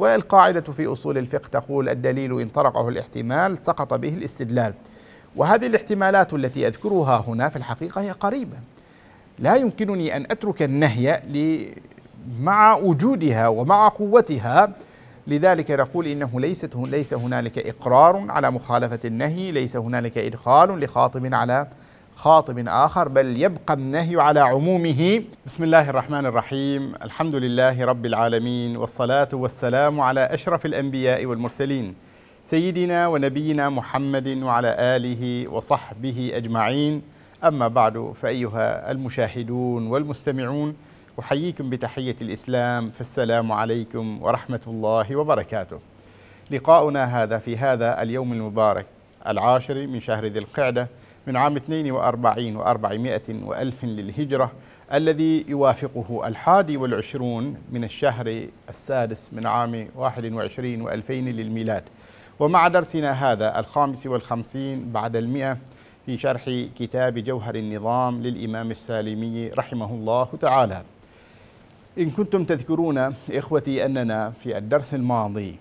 والقاعدة في أصول الفقه تقول الدليل إن طرقه الاحتمال سقط به الاستدلال وهذه الاحتمالات التي أذكرها هنا في الحقيقة هي قريبة لا يمكنني أن أترك النهي مع وجودها ومع قوتها لذلك نقول انه ليست ليس هنالك اقرار على مخالفه النهي، ليس هنالك ادخال لخاطب على خاطب آخر بل يبقى النهي على عمومه بسم الله الرحمن الرحيم الحمد لله رب العالمين والصلاة والسلام على أشرف الأنبياء والمرسلين سيدنا ونبينا محمد وعلى آله وصحبه أجمعين أما بعد فأيها المشاهدون والمستمعون أحييكم بتحية الإسلام فالسلام عليكم ورحمة الله وبركاته لقاؤنا هذا في هذا اليوم المبارك العاشر من شهر ذي القعده من عام 42 و400 وألف للهجرة الذي يوافقه الحادي والعشرون من الشهر السادس من عام 21 و2000 للميلاد ومع درسنا هذا الخامس والخمسين بعد المئة في شرح كتاب جوهر النظام للإمام السالمي رحمه الله تعالى إن كنتم تذكرون إخوتي أننا في الدرس الماضي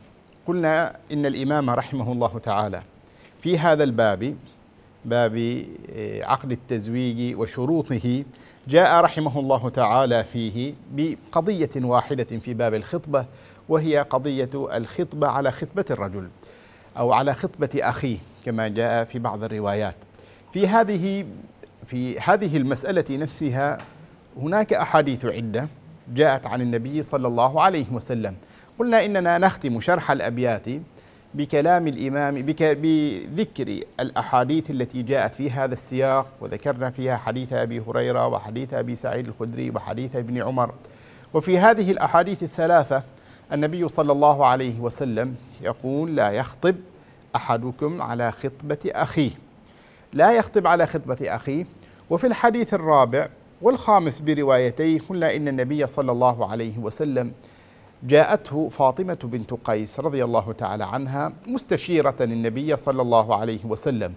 قلنا إن الإمام رحمه الله تعالى في هذا الباب باب آه، عقد التزويج وشروطه جاء رحمه الله تعالى فيه بقضية واحدة في باب الخطبة وهي قضية الخطبة على خطبة الرجل أو على خطبة أخيه كما جاء في بعض الروايات في هذه في هذه المسألة نفسها هناك أحاديث عدة جاءت عن النبي صلى الله عليه وسلم قلنا إننا نختم شرح الأبيات بكلام الإمام بذكر الأحاديث التي جاءت في هذا السياق وذكرنا فيها حديث أبي هريرة وحديث أبي سعيد الخدري وحديث ابن عمر وفي هذه الأحاديث الثلاثة النبي صلى الله عليه وسلم يقول لا يخطب أحدكم على خطبة أخيه لا يخطب على خطبة أخيه وفي الحديث الرابع والخامس بروايتيه قلنا إن النبي صلى الله عليه وسلم جاءته فاطمة بنت قيس رضي الله تعالى عنها مستشيرة النبي صلى الله عليه وسلم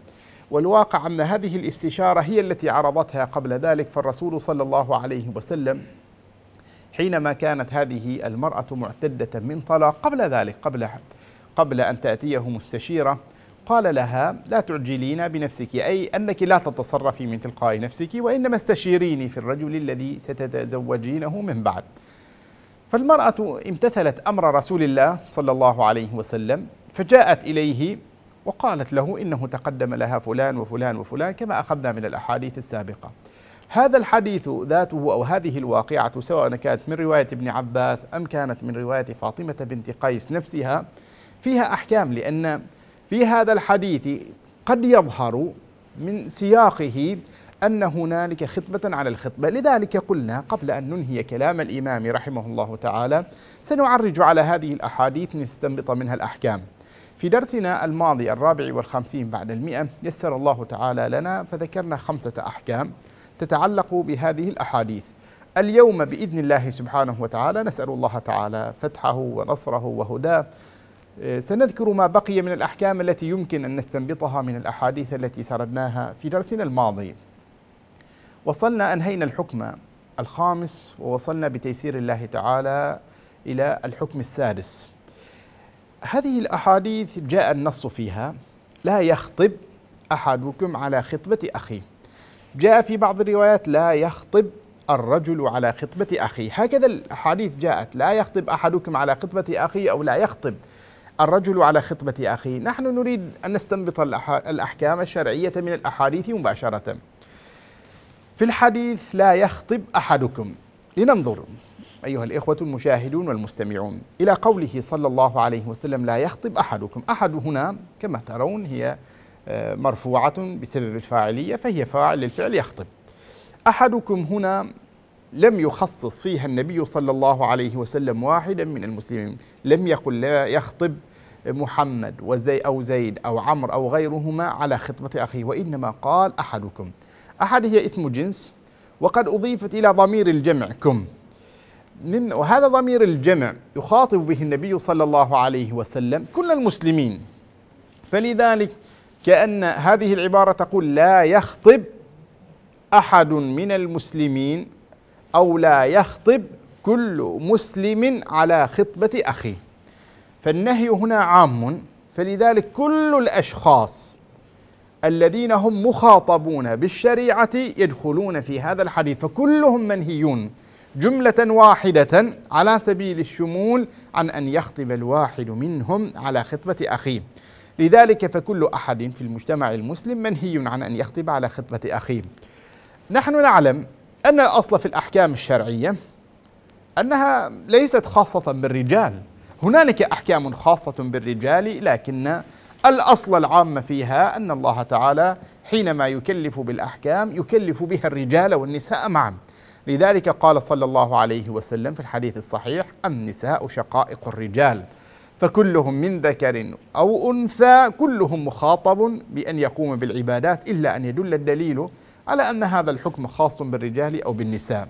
والواقع أن هذه الاستشارة هي التي عرضتها قبل ذلك فالرسول صلى الله عليه وسلم حينما كانت هذه المرأة معتدة من طلاق قبل ذلك قبل قبل أن تأتيه مستشيرة قال لها لا تعجلين بنفسك أي أنك لا تتصرفي من تلقاء نفسك وإنما استشيريني في الرجل الذي ستتزوجينه من بعد فالمرأة امتثلت أمر رسول الله صلى الله عليه وسلم فجاءت إليه وقالت له إنه تقدم لها فلان وفلان وفلان كما أخذنا من الأحاديث السابقة هذا الحديث ذاته أو هذه الواقعة سواء كانت من رواية ابن عباس أم كانت من رواية فاطمة بنت قيس نفسها فيها أحكام لأن في هذا الحديث قد يظهر من سياقه أن هنالك خطبة على الخطبة لذلك قلنا قبل أن ننهي كلام الإمام رحمه الله تعالى سنعرج على هذه الأحاديث لنستنبط منها الأحكام في درسنا الماضي الرابع والخمسين بعد المئة يسر الله تعالى لنا فذكرنا خمسة أحكام تتعلق بهذه الأحاديث اليوم بإذن الله سبحانه وتعالى نسأل الله تعالى فتحه ونصره وهداه سنذكر ما بقي من الأحكام التي يمكن أن نستنبطها من الأحاديث التي سردناها في درسنا الماضي وصلنا أنهينا الحكم الخامس ووصلنا بتيسير الله تعالى إلى الحكم السادس هذه الأحاديث جاء النص فيها لا يخطب أحدكم على خطبة أخيه جاء في بعض الروايات لا يخطب الرجل على خطبة أخيه هكذا الأحاديث جاءت لا يخطب أحدكم على خطبة أخيه أو لا يخطب الرجل على خطبة أخيه نحن نريد أن نستنبط الأحكام الشرعية من الأحاديث مباشرة في الحديث لا يخطب أحدكم لننظر أيها الإخوة المشاهدون والمستمعون إلى قوله صلى الله عليه وسلم لا يخطب أحدكم أحد هنا كما ترون هي آه، مرفوعة بسبب الفاعلية فهي فاعل للفعل يخطب أحدكم هنا لم يخصص فيها النبي صلى الله عليه وسلم واحدا من المسلمين لم يقل لا يخطب محمد وزي أو زيد أو عمرو أو غيرهما على خطبة أخيه وإنما قال أحدكم أحد هي اسم جنس وقد أضيفت إلى ضمير الجمع كم من وهذا ضمير الجمع يخاطب به النبي صلى الله عليه وسلم كل المسلمين فلذلك كأن هذه العبارة تقول لا يخطب أحد من المسلمين أو لا يخطب كل مسلم على خطبة أخيه فالنهي هنا عام فلذلك كل الأشخاص الذين هم مخاطبون بالشريعة يدخلون في هذا الحديث فكلهم منهيون جملة واحدة على سبيل الشمول عن أن يخطب الواحد منهم على خطبة أخيه لذلك فكل أحد في المجتمع المسلم منهي عن أن يخطب على خطبة أخيه نحن نعلم أن الأصل في الأحكام الشرعية أنها ليست خاصة بالرجال هنالك أحكام خاصة بالرجال لكن الأصل العام فيها أن الله تعالى حينما يكلف بالأحكام يكلف بها الرجال والنساء معا لذلك قال صلى الله عليه وسلم في الحديث الصحيح النساء شقائق الرجال فكلهم من ذكر أو أنثى كلهم مخاطب بأن يقوم بالعبادات إلا أن يدل الدليل على أن هذا الحكم خاص بالرجال أو بالنساء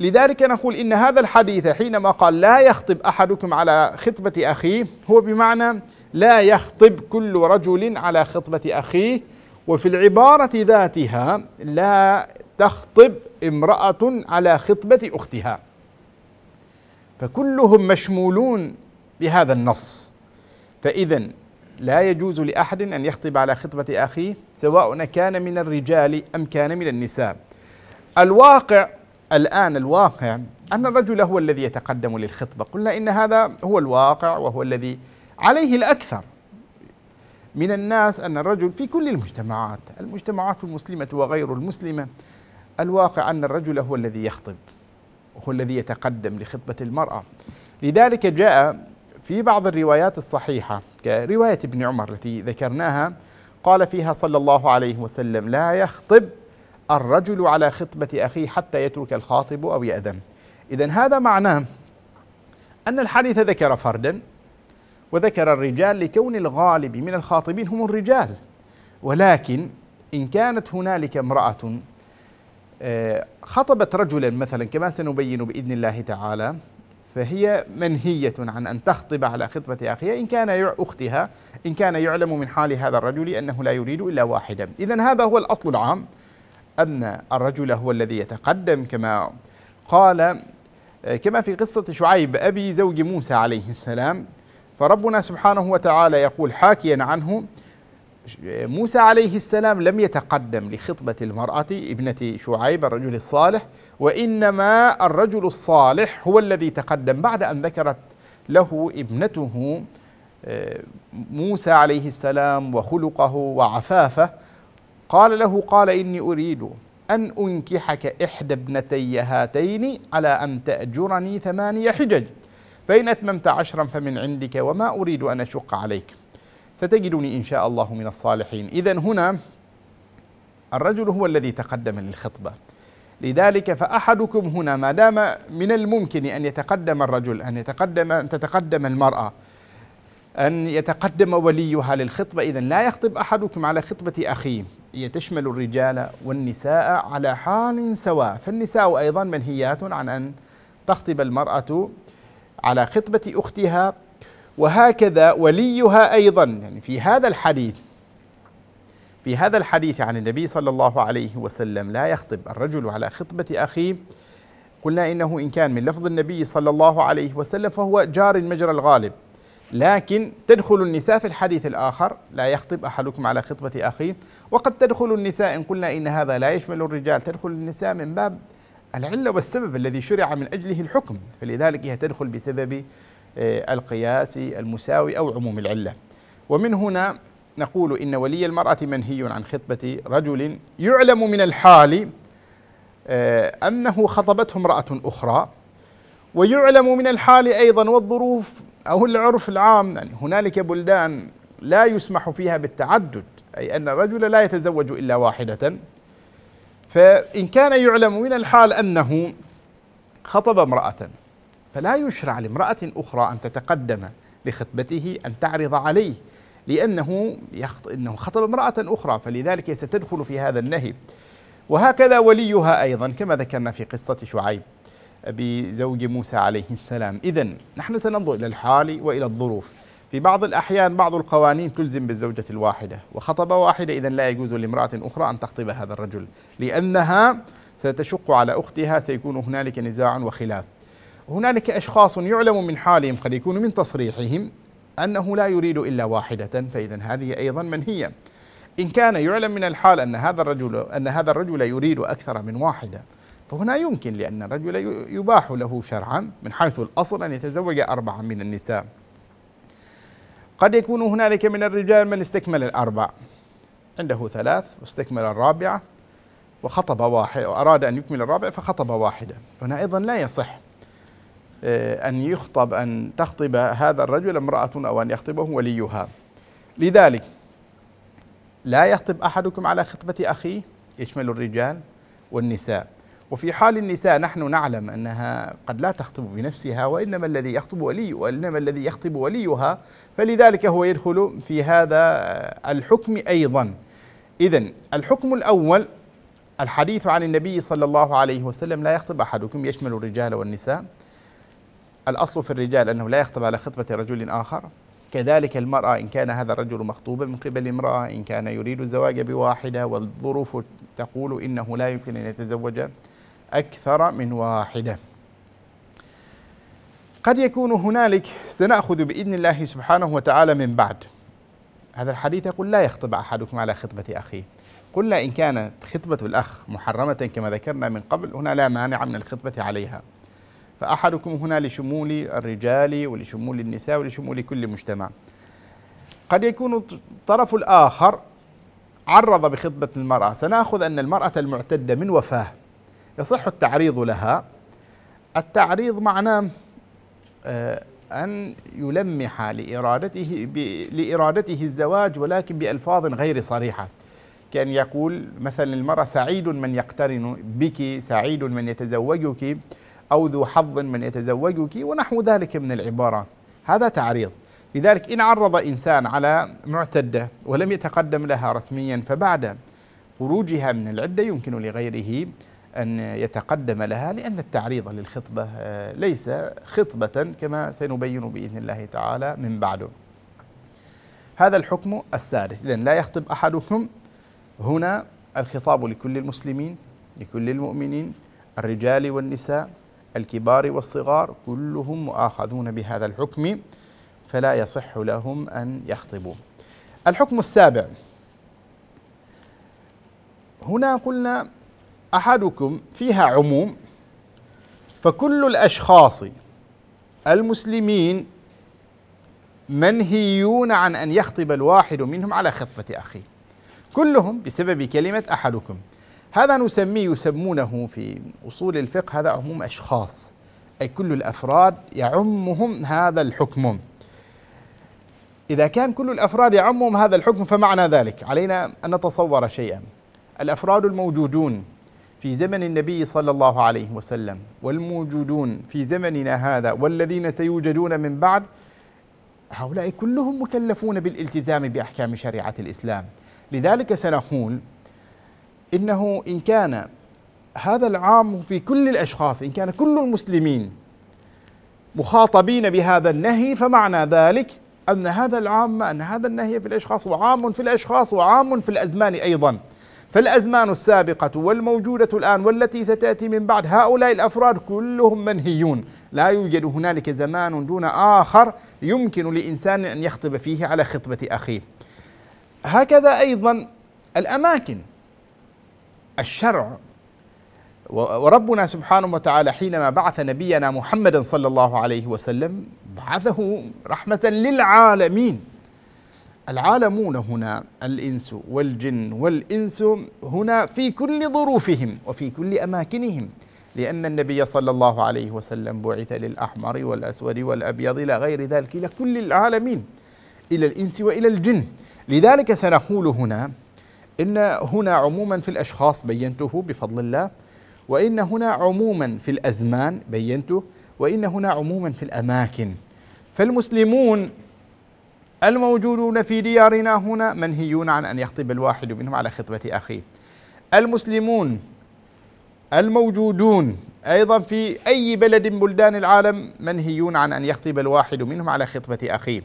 لذلك نقول إن هذا الحديث حينما قال لا يخطب أحدكم على خطبة أخيه هو بمعنى لا يخطب كل رجل على خطبة أخيه وفي العبارة ذاتها لا تخطب امرأة على خطبة أختها فكلهم مشمولون بهذا النص فإذا لا يجوز لأحد أن يخطب على خطبة أخيه سواء كان من الرجال أم كان من النساء الواقع الآن الواقع أن الرجل هو الذي يتقدم للخطبة قلنا إن هذا هو الواقع وهو الذي عليه الأكثر من الناس أن الرجل في كل المجتمعات المجتمعات المسلمة وغير المسلمة الواقع أن الرجل هو الذي يخطب هو الذي يتقدم لخطبة المرأة لذلك جاء في بعض الروايات الصحيحة كرواية ابن عمر التي ذكرناها قال فيها صلى الله عليه وسلم لا يخطب الرجل على خطبة أخيه حتى يترك الخاطب أو يأذن إذا هذا معناه أن الحديث ذكر فردا وذكر الرجال لكون الغالب من الخاطبين هم الرجال ولكن إن كانت هنالك امرأة آه، خطبت رجلا مثلا كما سنبين بإذن الله تعالى فهي منهية عن أن تخطب على خطبة أخيها إن كان أختها إن كان يعلم من حال هذا الرجل أنه لا يريد إلا واحدا إذا هذا هو الأصل العام أن الرجل هو الذي يتقدم كما قال آه، كما في قصة شعيب أبي زوج موسى عليه السلام فربنا سبحانه وتعالى يقول حاكيا عنه موسى عليه السلام لم يتقدم لخطبة المرأة ابنة شعيب الرجل الصالح وإنما الرجل الصالح هو الذي تقدم بعد أن ذكرت له ابنته آه، موسى عليه السلام وخلقه وعفافه قال له قال إني أريد أن أنكحك إحدى ابنتي هاتين على أن تأجرني ثماني حجج فإن أتممت عشرا فمن عندك وما أريد أن أشق عليك ستجدني إن شاء الله من الصالحين إذا هنا الرجل هو الذي تقدم للخطبة لذلك فأحدكم هنا ما دام من الممكن أن يتقدم الرجل أن يتقدم أن تتقدم المرأة أن يتقدم وليها للخطبة إذا لا يخطب أحدكم على خطبة أخيه هي تشمل الرجال والنساء على حال سواء فالنساء أيضا منهيات عن أن تخطب المرأة على خطبة أختها وهكذا وليها أيضا يعني في هذا الحديث في هذا الحديث عن النبي صلى الله عليه وسلم لا يخطب الرجل على خطبة أخيه قلنا إنه إن كان من لفظ النبي صلى الله عليه وسلم فهو جار مجرى الغالب لكن تدخل النساء في الحديث الآخر لا يخطب أحدكم على خطبة أخيه وقد تدخل النساء إن قلنا إن هذا لا يشمل الرجال تدخل النساء من باب العلة والسبب الذي شرع من أجله الحكم فلذلك هي تدخل بسبب آه، القياس المساوي أو عموم العلة ومن هنا نقول إن ولي المرأة منهي عن خطبة رجل يعلم من الحال آه، أنه خطبته امرأة أخرى ويعلم من الحال أيضا والظروف أو العرف العام يعني هنالك بلدان لا يسمح فيها بالتعدد أي أن الرجل لا يتزوج إلا واحدة فإن كان يعلم من الحال أنه خطب امرأة فلا يشرع لامرأة أخرى أن تتقدم لخطبته أن تعرض عليه لأنه يخط... إنه خطب امرأة أخرى فلذلك ستدخل في هذا النهي وهكذا وليها أيضا كما ذكرنا في قصة شعيب بزوج موسى عليه السلام إذا نحن سننظر إلى الحال وإلى الظروف في بعض الأحيان بعض القوانين تلزم بالزوجة الواحدة وخطبة واحدة إذا لا يجوز لامرأة أخرى أن تخطب هذا الرجل لأنها ستشق على أختها سيكون هنالك نزاع وخلاف هنالك أشخاص يعلم من حالهم قد يكون من تصريحهم أنه لا يريد إلا واحدة فإذا هذه أيضا منهية إن كان يعلم من الحال أن هذا الرجل أن هذا الرجل يريد أكثر من واحدة فهنا يمكن لأن الرجل يباح له شرعا من حيث الأصل أن يتزوج أربعا من النساء قد يكون هنالك من الرجال من استكمل الأربع عنده ثلاث واستكمل الرابعة وخطب واحد وأراد أن يكمل الرابع فخطب واحدا هنا أيضا لا يصح آه، أن يخطب أن تخطب هذا الرجل امرأة أو أن يخطبه وليها لذلك لا يخطب أحدكم على خطبة أخيه يشمل الرجال والنساء وفي حال النساء نحن نعلم أنها قد لا تخطب بنفسها وإنما الذي يخطب ولي وإنما الذي يخطب وليها فلذلك هو يدخل في هذا الحكم أيضا إذا الحكم الأول الحديث عن النبي صلى الله عليه وسلم لا يخطب أحدكم يشمل الرجال والنساء الأصل في الرجال أنه لا يخطب على خطبة رجل آخر كذلك المرأة إن كان هذا الرجل مخطوبا من قبل امرأة إن كان يريد الزواج بواحدة والظروف تقول إنه لا يمكن أن يتزوج أكثر من واحدة قد يكون هنالك سنأخذ بإذن الله سبحانه وتعالى من بعد هذا الحديث يقول لا يخطب أحدكم على خطبة أخيه قلنا إن كانت خطبة الأخ محرمة كما ذكرنا من قبل هنا لا مانع من الخطبة عليها فأحدكم هنا لشمول الرجال ولشمول النساء ولشمول كل مجتمع قد يكون الطرف الآخر عرض بخطبة المرأة سنأخذ أن المرأة المعتدة من وفاه يصح التعريض لها التعريض معناه أن يلمح لإرادته لإرادته الزواج ولكن بألفاظ غير صريحة كأن يقول مثلا المرأة سعيد من يقترن بك سعيد من يتزوجك أو ذو حظ من يتزوجك ونحو ذلك من العبارات هذا تعريض لذلك إن عرض إنسان على معتدة ولم يتقدم لها رسميا فبعد خروجها من العدة يمكن لغيره أن يتقدم لها لأن التعريض للخطبة آه، ليس خطبة كما سنبين بإذن الله تعالى من بعد هذا الحكم السادس إذن لا يخطب أحدكم هنا الخطاب لكل المسلمين لكل المؤمنين الرجال والنساء الكبار والصغار كلهم مؤاخذون بهذا الحكم فلا يصح لهم أن يخطبوا الحكم السابع هنا قلنا احدكم فيها عموم فكل الاشخاص المسلمين منهيون عن ان يخطب الواحد منهم على خطبه اخيه كلهم بسبب كلمه احدكم هذا نسميه يسمونه في اصول الفقه هذا عموم اشخاص اي كل الافراد يعمهم هذا الحكم اذا كان كل الافراد يعمهم هذا الحكم فمعنى ذلك علينا ان نتصور شيئا الافراد الموجودون في زمن النبي صلى الله عليه وسلم والموجودون في زمننا هذا والذين سيوجدون من بعد هؤلاء كلهم مكلفون بالالتزام باحكام شريعه الاسلام لذلك سنقول انه ان كان هذا العام في كل الاشخاص ان كان كل المسلمين مخاطبين بهذا النهي فمعنى ذلك ان هذا العام ان هذا النهي في الاشخاص وعام في الاشخاص وعام في الازمان ايضا فالأزمان السابقة والموجودة الآن والتي ستأتي من بعد هؤلاء الأفراد كلهم منهيون لا يوجد هنالك زمان دون آخر يمكن لإنسان أن يخطب فيه على خطبة أخيه هكذا أيضا الأماكن الشرع وربنا سبحانه وتعالى حينما بعث نبينا محمدا صلى الله عليه وسلم بعثه رحمة للعالمين العالمون هنا الإنس والجن والإنس هنا في كل ظروفهم وفي كل أماكنهم لأن النبي صلى الله عليه وسلم بعث للأحمر والأسود والأبيض إلى غير ذلك إلى كل العالمين إلى الإنس وإلى الجن لذلك سنقول هنا إن هنا عموما في الأشخاص بينته بفضل الله وإن هنا عموما في الأزمان بينته وإن هنا عموما في الأماكن فالمسلمون الموجودون في ديارنا هنا منهيون عن أن يخطب الواحد منهم على خطبة أخيه المسلمون الموجودون أيضا في أي بلد من بلدان العالم منهيون عن أن يخطب الواحد منهم على خطبة أخيه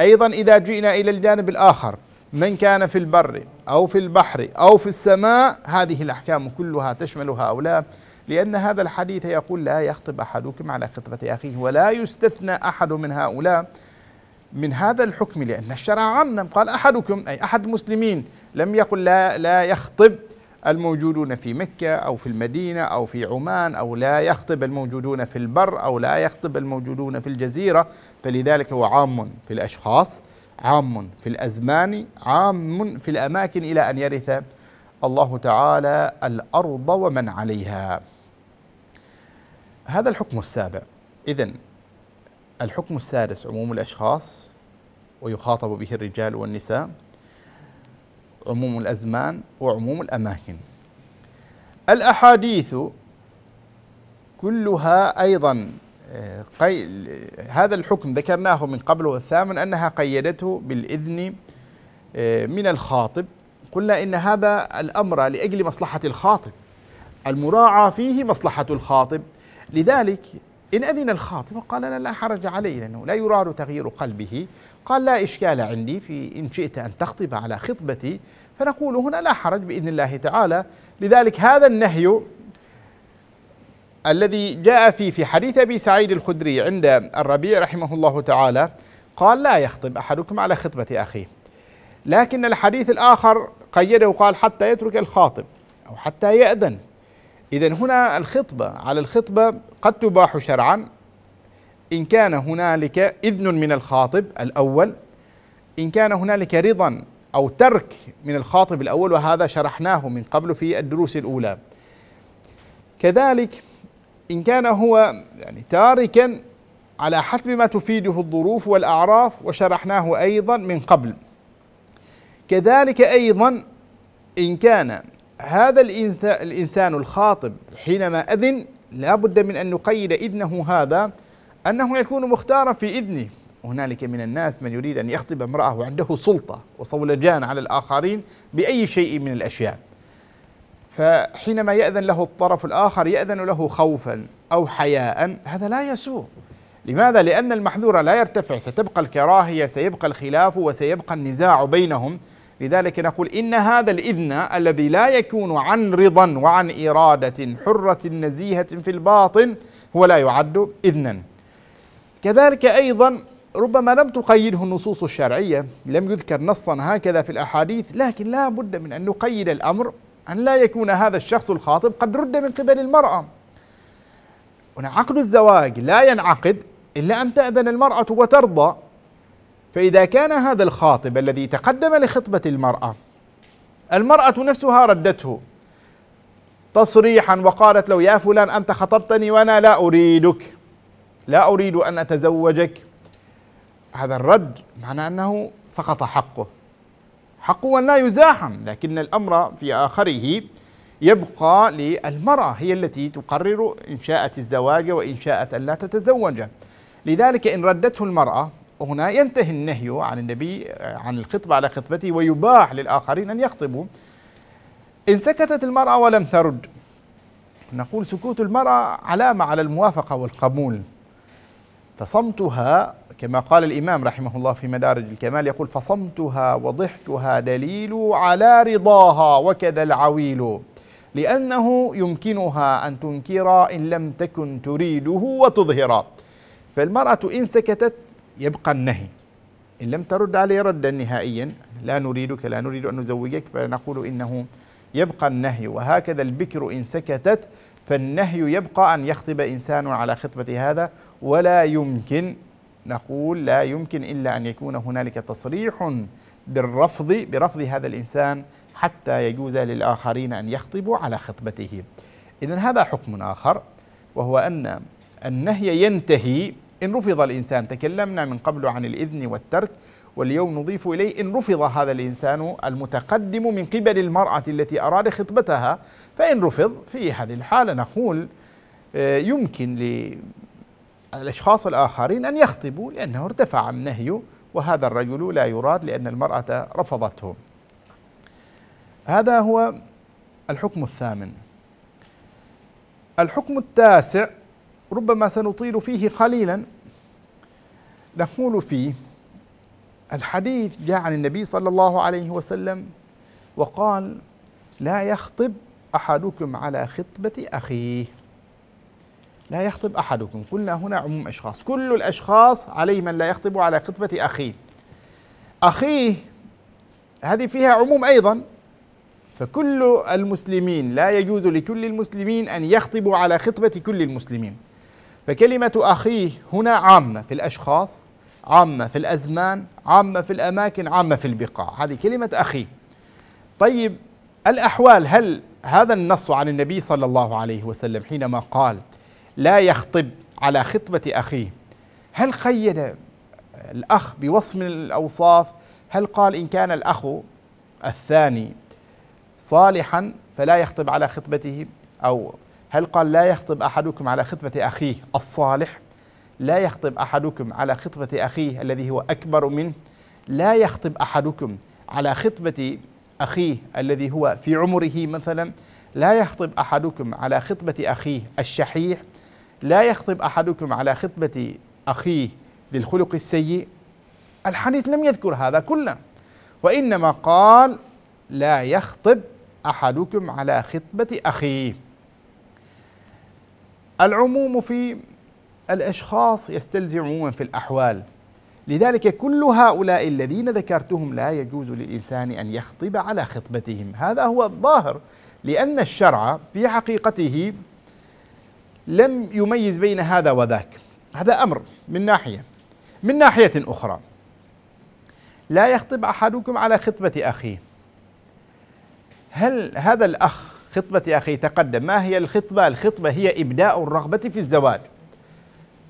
أيضا إذا جئنا إلى الجانب الآخر من كان في البر أو في البحر أو في السماء هذه الأحكام كلها تشمل هؤلاء لأن هذا الحديث يقول لا يخطب أحدكم على خطبة أخيه ولا يستثنى أحد من هؤلاء من هذا الحكم لأن الشرع عمم قال أحدكم أي أحد المسلمين لم يقل لا, لا يخطب الموجودون في مكة أو في المدينة أو في عمان أو لا يخطب الموجودون في البر أو لا يخطب الموجودون في الجزيرة فلذلك هو عام في الأشخاص عام في الأزمان عام في الأماكن إلى أن يرث الله تعالى الأرض ومن عليها هذا الحكم السابع إذن الحكم السادس عموم الأشخاص ويخاطب به الرجال والنساء عموم الأزمان وعموم الأماكن الأحاديث كلها أيضا آه، قي... هذا الحكم ذكرناه من قبل الثامن أنها قيدته بالإذن آه، من الخاطب قلنا إن هذا الأمر لأجل مصلحة الخاطب المراعى فيه مصلحة الخاطب لذلك إن أذن الخاطب قال لا, لا حرج علي لأنه لا يراد تغيير قلبه قال لا إشكال عندي في إن شئت أن تخطب على خطبتي فنقول هنا لا حرج بإذن الله تعالى لذلك هذا النهي الذي جاء فيه في حديث أبي سعيد الخدري عند الربيع رحمه الله تعالى قال لا يخطب أحدكم على خطبة أخيه لكن الحديث الآخر قيده قال حتى يترك الخاطب أو حتى يأذن إذا هنا الخطبة على الخطبة قد تباح شرعا إن كان هنالك إذن من الخاطب الأول إن كان هنالك رضا أو ترك من الخاطب الأول وهذا شرحناه من قبل في الدروس الأولى كذلك إن كان هو يعني تاركا على حسب ما تفيده الظروف والأعراف وشرحناه أيضا من قبل كذلك أيضا إن كان هذا الإنسان الخاطب حينما أذن لا بد من أن نقيد إذنه هذا أنه يكون مختارا في إذنه هنالك من الناس من يريد أن يخطب امرأة وعنده سلطة وصولجان على الآخرين بأي شيء من الأشياء فحينما يأذن له الطرف الآخر يأذن له خوفا أو حياء هذا لا يسوء لماذا؟ لأن المحذور لا يرتفع ستبقى الكراهية سيبقى الخلاف وسيبقى النزاع بينهم لذلك نقول إن هذا الإذن الذي لا يكون عن رضا وعن إرادة حرة نزيهة في الباطن هو لا يعد إذنا كذلك أيضا ربما لم تقيده النصوص الشرعية لم يذكر نصا هكذا في الأحاديث لكن لا بد من أن نقيد الأمر أن لا يكون هذا الشخص الخاطب قد رد من قبل المرأة عقد الزواج لا ينعقد إلا أن تأذن المرأة وترضى فإذا كان هذا الخاطب الذي تقدم لخطبة المرأة المرأة نفسها ردته تصريحا وقالت له يا فلان أنت خطبتني وأنا لا أريدك لا أريد أن أتزوجك هذا الرد معنى أنه سقط حقه حقه أن لا يزاحم لكن الأمر في آخره يبقى للمرأة هي التي تقرر إن شاءت الزواج وإن شاءت أن لا تتزوج لذلك إن ردته المرأة هنا ينتهي النهي عن النبي عن الخطبة على خطبته ويباح للآخرين أن يخطبوا إن سكتت المرأة ولم ترد نقول سكوت المرأة علامة على الموافقة والقبول فصمتها كما قال الإمام رحمه الله في مدارج الكمال يقول فصمتها وضحكها دليل على رضاها وكذا العويل لأنه يمكنها أن تنكر إن لم تكن تريده وتظهر فالمرأة إن سكتت يبقى النهي إن لم ترد عليه ردا نهائيا لا نريدك لا نريد أن نزوجك فنقول إنه يبقى النهي وهكذا البكر إن سكتت فالنهي يبقى أن يخطب إنسان على خطبة هذا ولا يمكن نقول لا يمكن إلا أن يكون هنالك تصريح بالرفض برفض هذا الإنسان حتى يجوز للآخرين أن يخطبوا على خطبته إذا هذا حكم آخر وهو أن النهي ينتهي إن رفض الإنسان تكلمنا من قبل عن الإذن والترك واليوم نضيف إليه إن رفض هذا الإنسان المتقدم من قبل المرأة التي أراد خطبتها فإن رفض في هذه الحالة نقول آه، يمكن للأشخاص الآخرين أن يخطبوا لأنه ارتفع النهي وهذا الرجل لا يراد لأن المرأة رفضته هذا هو الحكم الثامن الحكم التاسع ربما سنطيل فيه قليلا نقول فيه الحديث جاء عن النبي صلى الله عليه وسلم وقال لا يخطب احدكم على خطبه اخيه لا يخطب احدكم قلنا هنا عموم اشخاص كل الاشخاص عليه من لا يخطب على خطبه اخيه اخيه هذه فيها عموم ايضا فكل المسلمين لا يجوز لكل المسلمين ان يخطبوا على خطبه كل المسلمين فكلمة أخيه هنا عامة في الأشخاص عامة في الأزمان عامة في الأماكن عامة في البقاع هذه كلمة أخي طيب الأحوال هل هذا النص عن النبي صلى الله عليه وسلم حينما قال لا يخطب على خطبة أخيه هل قيد الأخ بوصف من الأوصاف هل قال إن كان الأخ الثاني صالحا فلا يخطب على خطبته أو هل قال لا يخطب احدكم على خطبه اخيه الصالح لا يخطب احدكم على خطبه اخيه الذي هو اكبر منه لا يخطب احدكم على خطبه اخيه الذي هو في عمره مثلا لا يخطب احدكم على خطبه اخيه الشحيح لا يخطب احدكم على خطبه اخيه ذي الخلق السيء الحديث لم يذكر هذا كله وانما قال لا يخطب احدكم على خطبه اخيه العموم في الاشخاص يستلزم عموما في الاحوال لذلك كل هؤلاء الذين ذكرتهم لا يجوز للانسان ان يخطب على خطبتهم هذا هو الظاهر لان الشرع في حقيقته لم يميز بين هذا وذاك هذا امر من ناحيه من ناحيه اخرى لا يخطب احدكم على خطبه اخيه هل هذا الاخ خطبة أخي تقدم ما هي الخطبة؟ الخطبة هي إبداء الرغبة في الزواج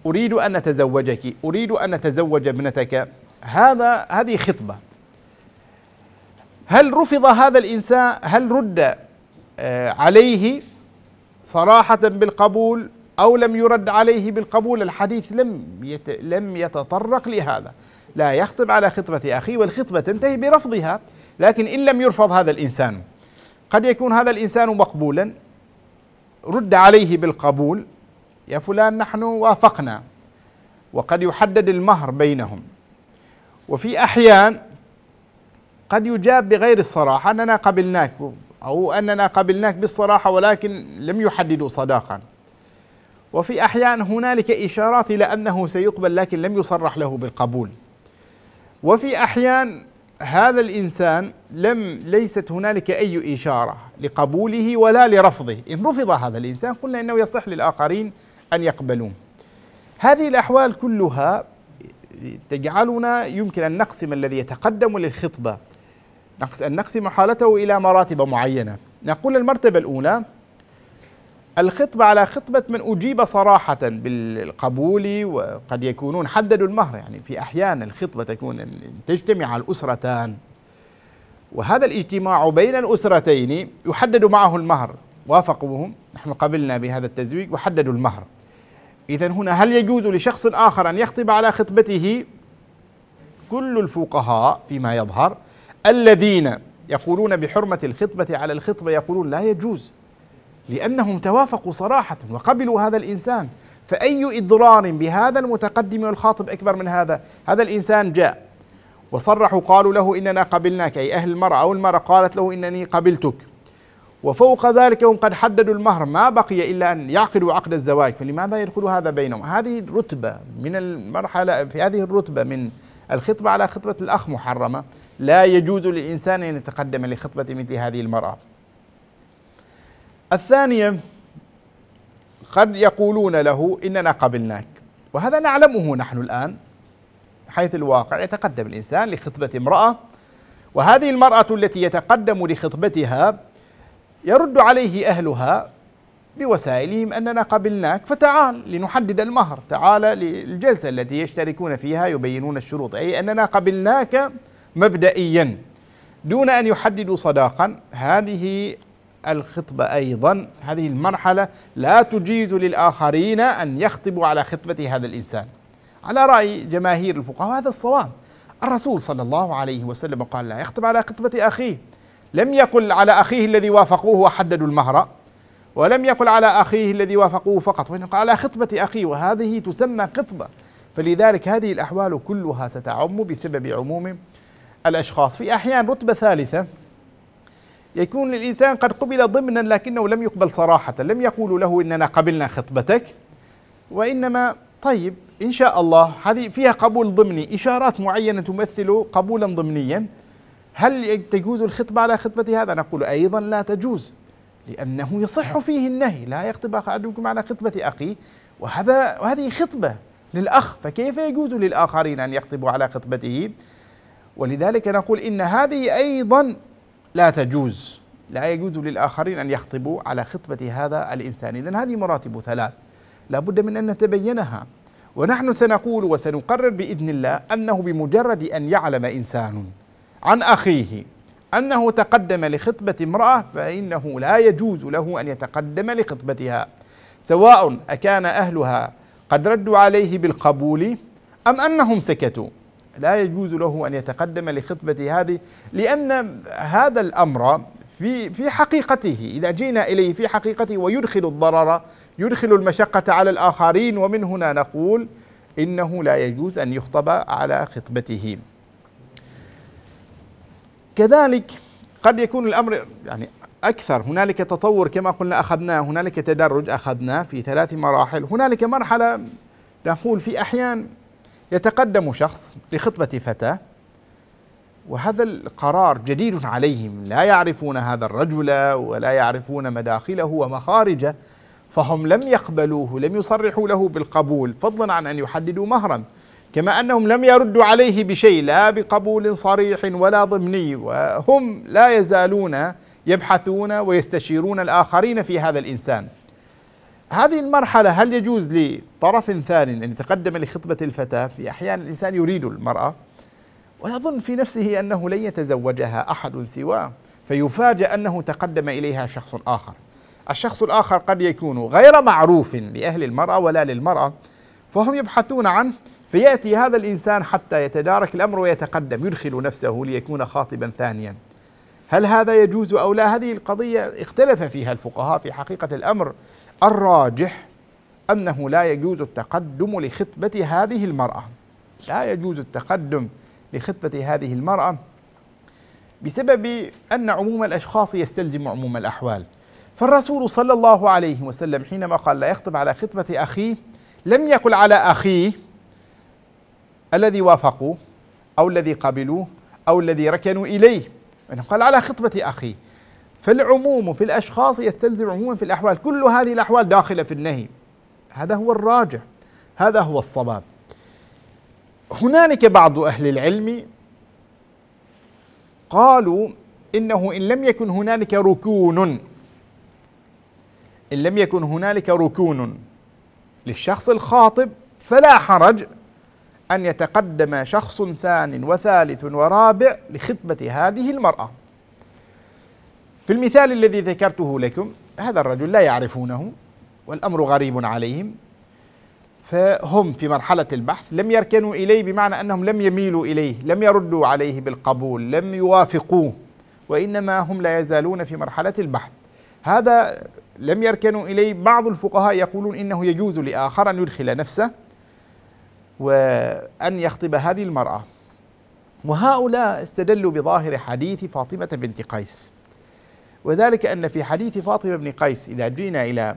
أريد أن أتزوجك أريد أن أتزوج ابنتك هذا هذه خطبة هل رفض هذا الإنسان هل رد آه، عليه صراحة بالقبول أو لم يرد عليه بالقبول الحديث لم يت لم يتطرق لهذا لا يخطب على خطبة أخيه والخطبة تنتهي برفضها لكن إن لم يرفض هذا الإنسان قد يكون هذا الانسان مقبولا رد عليه بالقبول يا فلان نحن وافقنا وقد يحدد المهر بينهم وفي احيان قد يجاب بغير الصراحه اننا قبلناك او اننا قبلناك بالصراحه ولكن لم يحددوا صداقا وفي احيان هنالك اشارات الى انه سيقبل لكن لم يصرح له بالقبول وفي احيان هذا الانسان لم ليست هنالك اي اشاره لقبوله ولا لرفضه، ان رفض هذا الانسان قلنا انه يصح للاخرين ان يقبلوه. هذه الاحوال كلها تجعلنا يمكن ان نقسم الذي يتقدم للخطبه ان نقسم حالته الى مراتب معينه، نقول المرتبه الاولى الخطبة على خطبة من أجيب صراحة بالقبول وقد يكونون حددوا المهر يعني في أحيان الخطبة تكون تجتمع الأسرتان وهذا الاجتماع بين الأسرتين يحدد معه المهر وافقوهم نحن قبلنا بهذا التزويج وحددوا المهر إذا هنا هل يجوز لشخص آخر أن يخطب على خطبته كل الفقهاء فيما يظهر الذين يقولون بحرمة الخطبة على الخطبة يقولون لا يجوز لأنهم توافقوا صراحة وقبلوا هذا الإنسان فأي إضرار بهذا المتقدم والخاطب أكبر من هذا هذا الإنسان جاء وصرحوا قالوا له إننا قبلناك أي أهل المرأة أو المرأة قالت له إنني قبلتك وفوق ذلك هم قد حددوا المهر ما بقي إلا أن يعقدوا عقد الزواج فلماذا يدخل هذا بينهم هذه رتبة من المرحلة في هذه الرتبة من الخطبة على خطبة الأخ محرمة لا يجوز للإنسان أن يتقدم لخطبة مثل هذه المرأة الثانية قد يقولون له إننا قبلناك وهذا نعلمه نحن الآن حيث الواقع يتقدم الإنسان لخطبة امرأة وهذه المرأة التي يتقدم لخطبتها يرد عليه أهلها بوسائلهم أننا قبلناك فتعال لنحدد المهر تعال للجلسة التي يشتركون فيها يبينون الشروط أي أننا قبلناك مبدئيا دون أن يحددوا صداقا هذه الخطبة أيضا هذه المرحلة لا تجيز للآخرين أن يخطبوا على خطبة هذا الإنسان على رأي جماهير الفقهاء هذا الصواب الرسول صلى الله عليه وسلم قال لا يخطب على خطبة أخيه لم يقل على أخيه الذي وافقوه وحددوا المهر ولم يقل على أخيه الذي وافقوه فقط وإنما قال على خطبة أخيه وهذه تسمى خطبة فلذلك هذه الأحوال كلها ستعم بسبب عموم الأشخاص في أحيان رتبة ثالثة يكون الإنسان قد قبل ضمنا لكنه لم يقبل صراحة لم يقولوا له إننا قبلنا خطبتك وإنما طيب إن شاء الله هذه فيها قبول ضمني إشارات معينة تمثل قبولا ضمنيا هل تجوز الخطبة على خطبة هذا نقول أيضا لا تجوز لأنه يصح فيه النهي لا يخطب أحدكم على خطبة أخيه وهذا وهذه خطبة للأخ فكيف يجوز للآخرين أن يخطبوا على خطبته ولذلك نقول إن هذه أيضا لا تجوز لا يجوز للآخرين أن يخطبوا على خطبة هذا الإنسان إذا هذه مراتب ثلاث لا بد من أن نتبينها ونحن سنقول وسنقرر بإذن الله أنه بمجرد أن يعلم إنسان عن أخيه أنه تقدم لخطبة امرأة فإنه لا يجوز له أن يتقدم لخطبتها سواء أكان أهلها قد ردوا عليه بالقبول أم أنهم سكتوا لا يجوز له أن يتقدم لخطبة هذه لأن هذا الأمر في في حقيقته إذا جينا إليه في حقيقته ويدخل الضرر يدخل المشقة على الآخرين ومن هنا نقول إنه لا يجوز أن يخطب على خطبته كذلك قد يكون الأمر يعني أكثر هنالك تطور كما قلنا أخذناه هنالك تدرج أخذناه في ثلاث مراحل هنالك مرحلة نقول في أحيان يتقدم شخص لخطبة فتاة وهذا القرار جديد عليهم لا يعرفون هذا الرجل ولا يعرفون مداخله ومخارجه فهم لم يقبلوه لم يصرحوا له بالقبول فضلا عن ان يحددوا مهرا كما انهم لم يردوا عليه بشيء لا بقبول صريح ولا ضمني وهم لا يزالون يبحثون ويستشيرون الاخرين في هذا الانسان هذه المرحلة هل يجوز لطرف ثاني أن يتقدم لخطبة الفتاة في أحيان الإنسان يريد المرأة ويظن في نفسه أنه لن يتزوجها أحد سواه فيفاجأ أنه تقدم إليها شخص آخر الشخص الآخر قد يكون غير معروف لأهل المرأة ولا للمرأة فهم يبحثون عنه فيأتي هذا الإنسان حتى يتدارك الأمر ويتقدم يدخل نفسه ليكون خاطبا ثانيا هل هذا يجوز أو لا هذه القضية اختلف فيها الفقهاء في حقيقة الأمر الراجح أنه لا يجوز التقدم لخطبة هذه المرأة لا يجوز التقدم لخطبة هذه المرأة بسبب أن عموم الأشخاص يستلزم عموم الأحوال فالرسول صلى الله عليه وسلم حينما قال لا يخطب على خطبة أخيه لم يقل على أخيه الذي وافقوه أو الذي قبلوه أو الذي ركنوا إليه قال على خطبة أخيه فالعموم في الأشخاص يستلزم عموما في الأحوال كل هذه الأحوال داخلة في النهي هذا هو الراجح هذا هو الصواب هنالك بعض أهل العلم قالوا إنه إن لم يكن هنالك ركون إن لم يكن هنالك ركون للشخص الخاطب فلا حرج أن يتقدم شخص ثان وثالث ورابع لخطبة هذه المرأة في المثال الذي ذكرته لكم هذا الرجل لا يعرفونه والأمر غريب عليهم فهم في مرحلة البحث لم يركنوا إليه بمعنى أنهم لم يميلوا إليه لم يردوا عليه بالقبول لم يوافقوه وإنما هم لا يزالون في مرحلة البحث هذا لم يركنوا إليه بعض الفقهاء يقولون إنه يجوز لآخر أن يدخل نفسه وأن يخطب هذه المرأة وهؤلاء استدلوا بظاهر حديث فاطمة بنت قيس وذلك أن في حديث فاطمة بن قيس إذا جينا إلى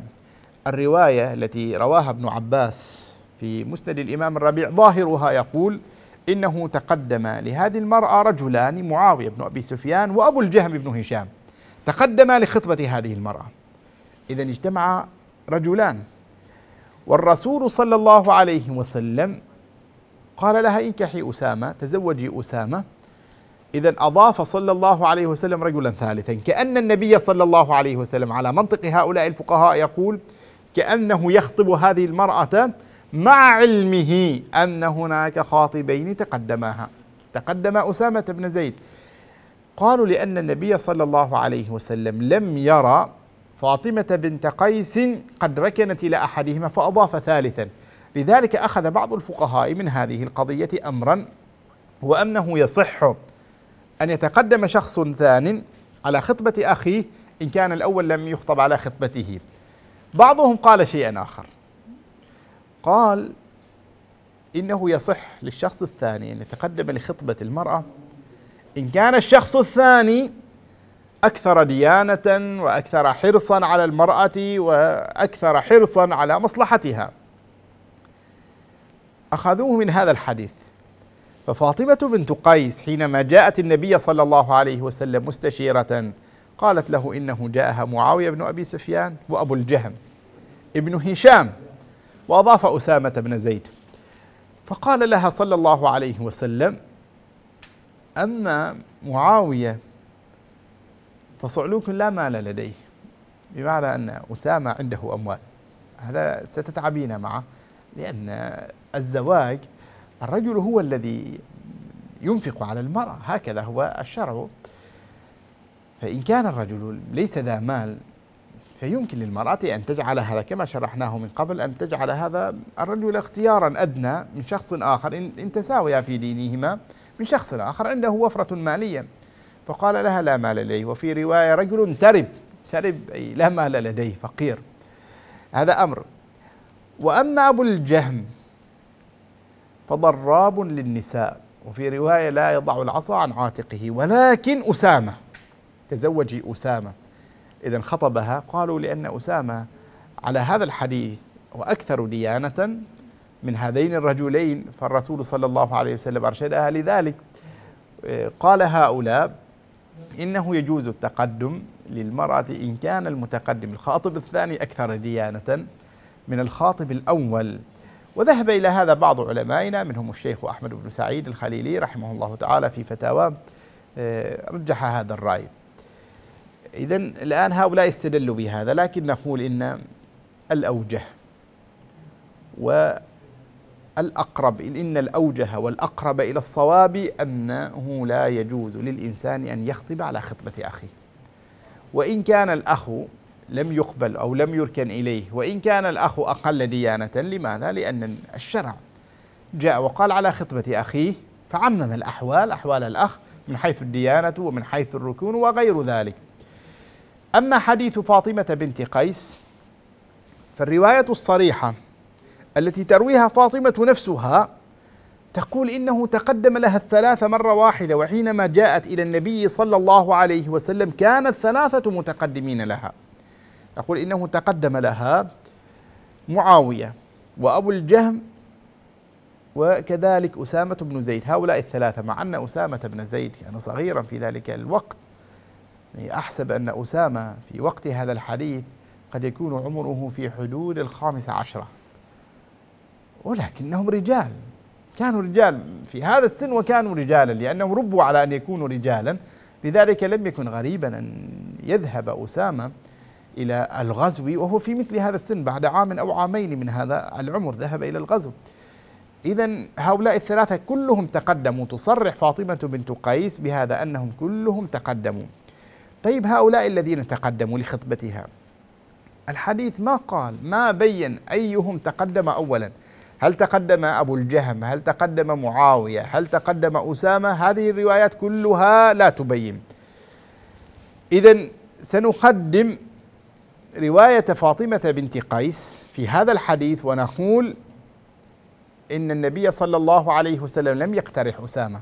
الرواية التي رواها ابن عباس في مسند الإمام الربيع ظاهرها يقول إنه تقدم لهذه المرأة رجلان معاوية بن أبي سفيان وأبو الجهم بن هشام تقدما لخطبة هذه المرأة إذا اجتمع رجلان والرسول صلى الله عليه وسلم قال لها انكحي أسامة تزوجي أسامة إذا أضاف صلى الله عليه وسلم رجلا ثالثا كأن النبي صلى الله عليه وسلم على منطق هؤلاء الفقهاء يقول كأنه يخطب هذه المرأة مع علمه أن هناك خاطبين تقدماها تقدم أسامة بن زيد قالوا لأن النبي صلى الله عليه وسلم لم يرى فاطمة بنت قيس قد ركنت إلى أحدهما فأضاف ثالثا لذلك أخذ بعض الفقهاء من هذه القضية أمرا وأنه يصح أن يتقدم شخص ثان على خطبة أخيه إن كان الأول لم يخطب على خطبته بعضهم قال شيئا آخر قال إنه يصح للشخص الثاني أن يتقدم لخطبة المرأة إن كان الشخص الثاني أكثر ديانة وأكثر حرصا على المرأة وأكثر حرصا على مصلحتها أخذوه من هذا الحديث ففاطمة بنت قيس حينما جاءت النبي صلى الله عليه وسلم مستشيرة قالت له إنه جاءها معاوية بن أبي سفيان وأبو الجهم ابن هشام وأضاف أسامة بن زيد فقال لها صلى الله عليه وسلم أما معاوية فصعلوك لا مال لديه بمعنى أن أسامة عنده أموال هذا ستتعبين معه لأن الزواج الرجل هو الذي ينفق على المرأة هكذا هو الشرع فإن كان الرجل ليس ذا مال فيمكن للمرأة أن تجعل هذا كما شرحناه من قبل أن تجعل هذا الرجل اختيارا أدنى من شخص آخر إن, تساويا في دينهما من شخص آخر عنده وفرة مالية فقال لها لا مال لي وفي رواية رجل ترب ترب أي لا مال لديه فقير هذا أمر وأما أبو الجهم فضراب للنساء وفي رواية لا يضع العصا عن عاتقه ولكن أسامة تزوجي أسامة إذا خطبها قالوا لأن أسامة على هذا الحديث وأكثر ديانة من هذين الرجلين فالرسول صلى الله عليه وسلم أرشدها لذلك قال هؤلاء إنه يجوز التقدم للمرأة إن كان المتقدم الخاطب الثاني أكثر ديانة من الخاطب الأول وذهب إلى هذا بعض علمائنا منهم الشيخ أحمد بن سعيد الخليلي رحمه الله تعالى في فتاوى آه، رجح هذا الرأي إذا الآن هؤلاء استدلوا بهذا لكن نقول إن الأوجه والأقرب إن الأوجه والأقرب إلى الصواب أنه لا يجوز للإنسان أن يخطب على خطبة أخيه وإن كان الأخ لم يقبل أو لم يركن إليه وإن كان الأخ أقل ديانة لماذا؟ لأن الشرع جاء وقال على خطبة أخيه فعمم الأحوال أحوال الأخ من حيث الديانة ومن حيث الركون وغير ذلك أما حديث فاطمة بنت قيس فالرواية الصريحة التي ترويها فاطمة نفسها تقول إنه تقدم لها الثلاثة مرة واحدة وحينما جاءت إلى النبي صلى الله عليه وسلم كان الثلاثة متقدمين لها يقول إنه تقدم لها معاوية وأبو الجهم وكذلك أسامة بن زيد هؤلاء الثلاثة مع أن أسامة بن زيد كان صغيرا في ذلك الوقت يعني أحسب أن أسامة في وقت هذا الحديث قد يكون عمره في حدود الخامسة عشرة ولكنهم رجال كانوا رجال في هذا السن وكانوا رجالا لأنهم ربوا على أن يكونوا رجالا لذلك لم يكن غريبا أن يذهب أسامة إلى الغزو وهو في مثل هذا السن بعد عام أو عامين من هذا العمر ذهب إلى الغزو إذا هؤلاء الثلاثة كلهم تقدموا تصرح فاطمة بنت قيس بهذا أنهم كلهم تقدموا طيب هؤلاء الذين تقدموا لخطبتها الحديث ما قال ما بين أيهم تقدم أولا هل تقدم أبو الجهم هل تقدم معاوية هل تقدم أسامة هذه الروايات كلها لا تبين إذا سنقدم رواية فاطمة بنت قيس في هذا الحديث ونقول إن النبي صلى الله عليه وسلم لم يقترح أسامة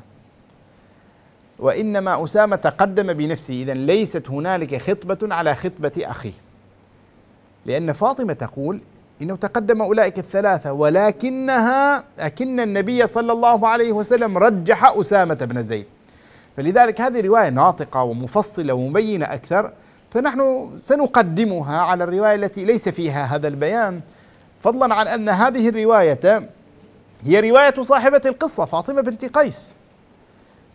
وإنما أسامة تقدم بنفسه إذا ليست هنالك خطبة على خطبة أخيه لأن فاطمة تقول إنه تقدم أولئك الثلاثة ولكنها أكن النبي صلى الله عليه وسلم رجح أسامة بن زيد فلذلك هذه رواية ناطقة ومفصلة ومبينة أكثر فنحن سنقدمها على الرواية التي ليس فيها هذا البيان فضلا عن أن هذه الرواية هي رواية صاحبة القصة فاطمة بنت قيس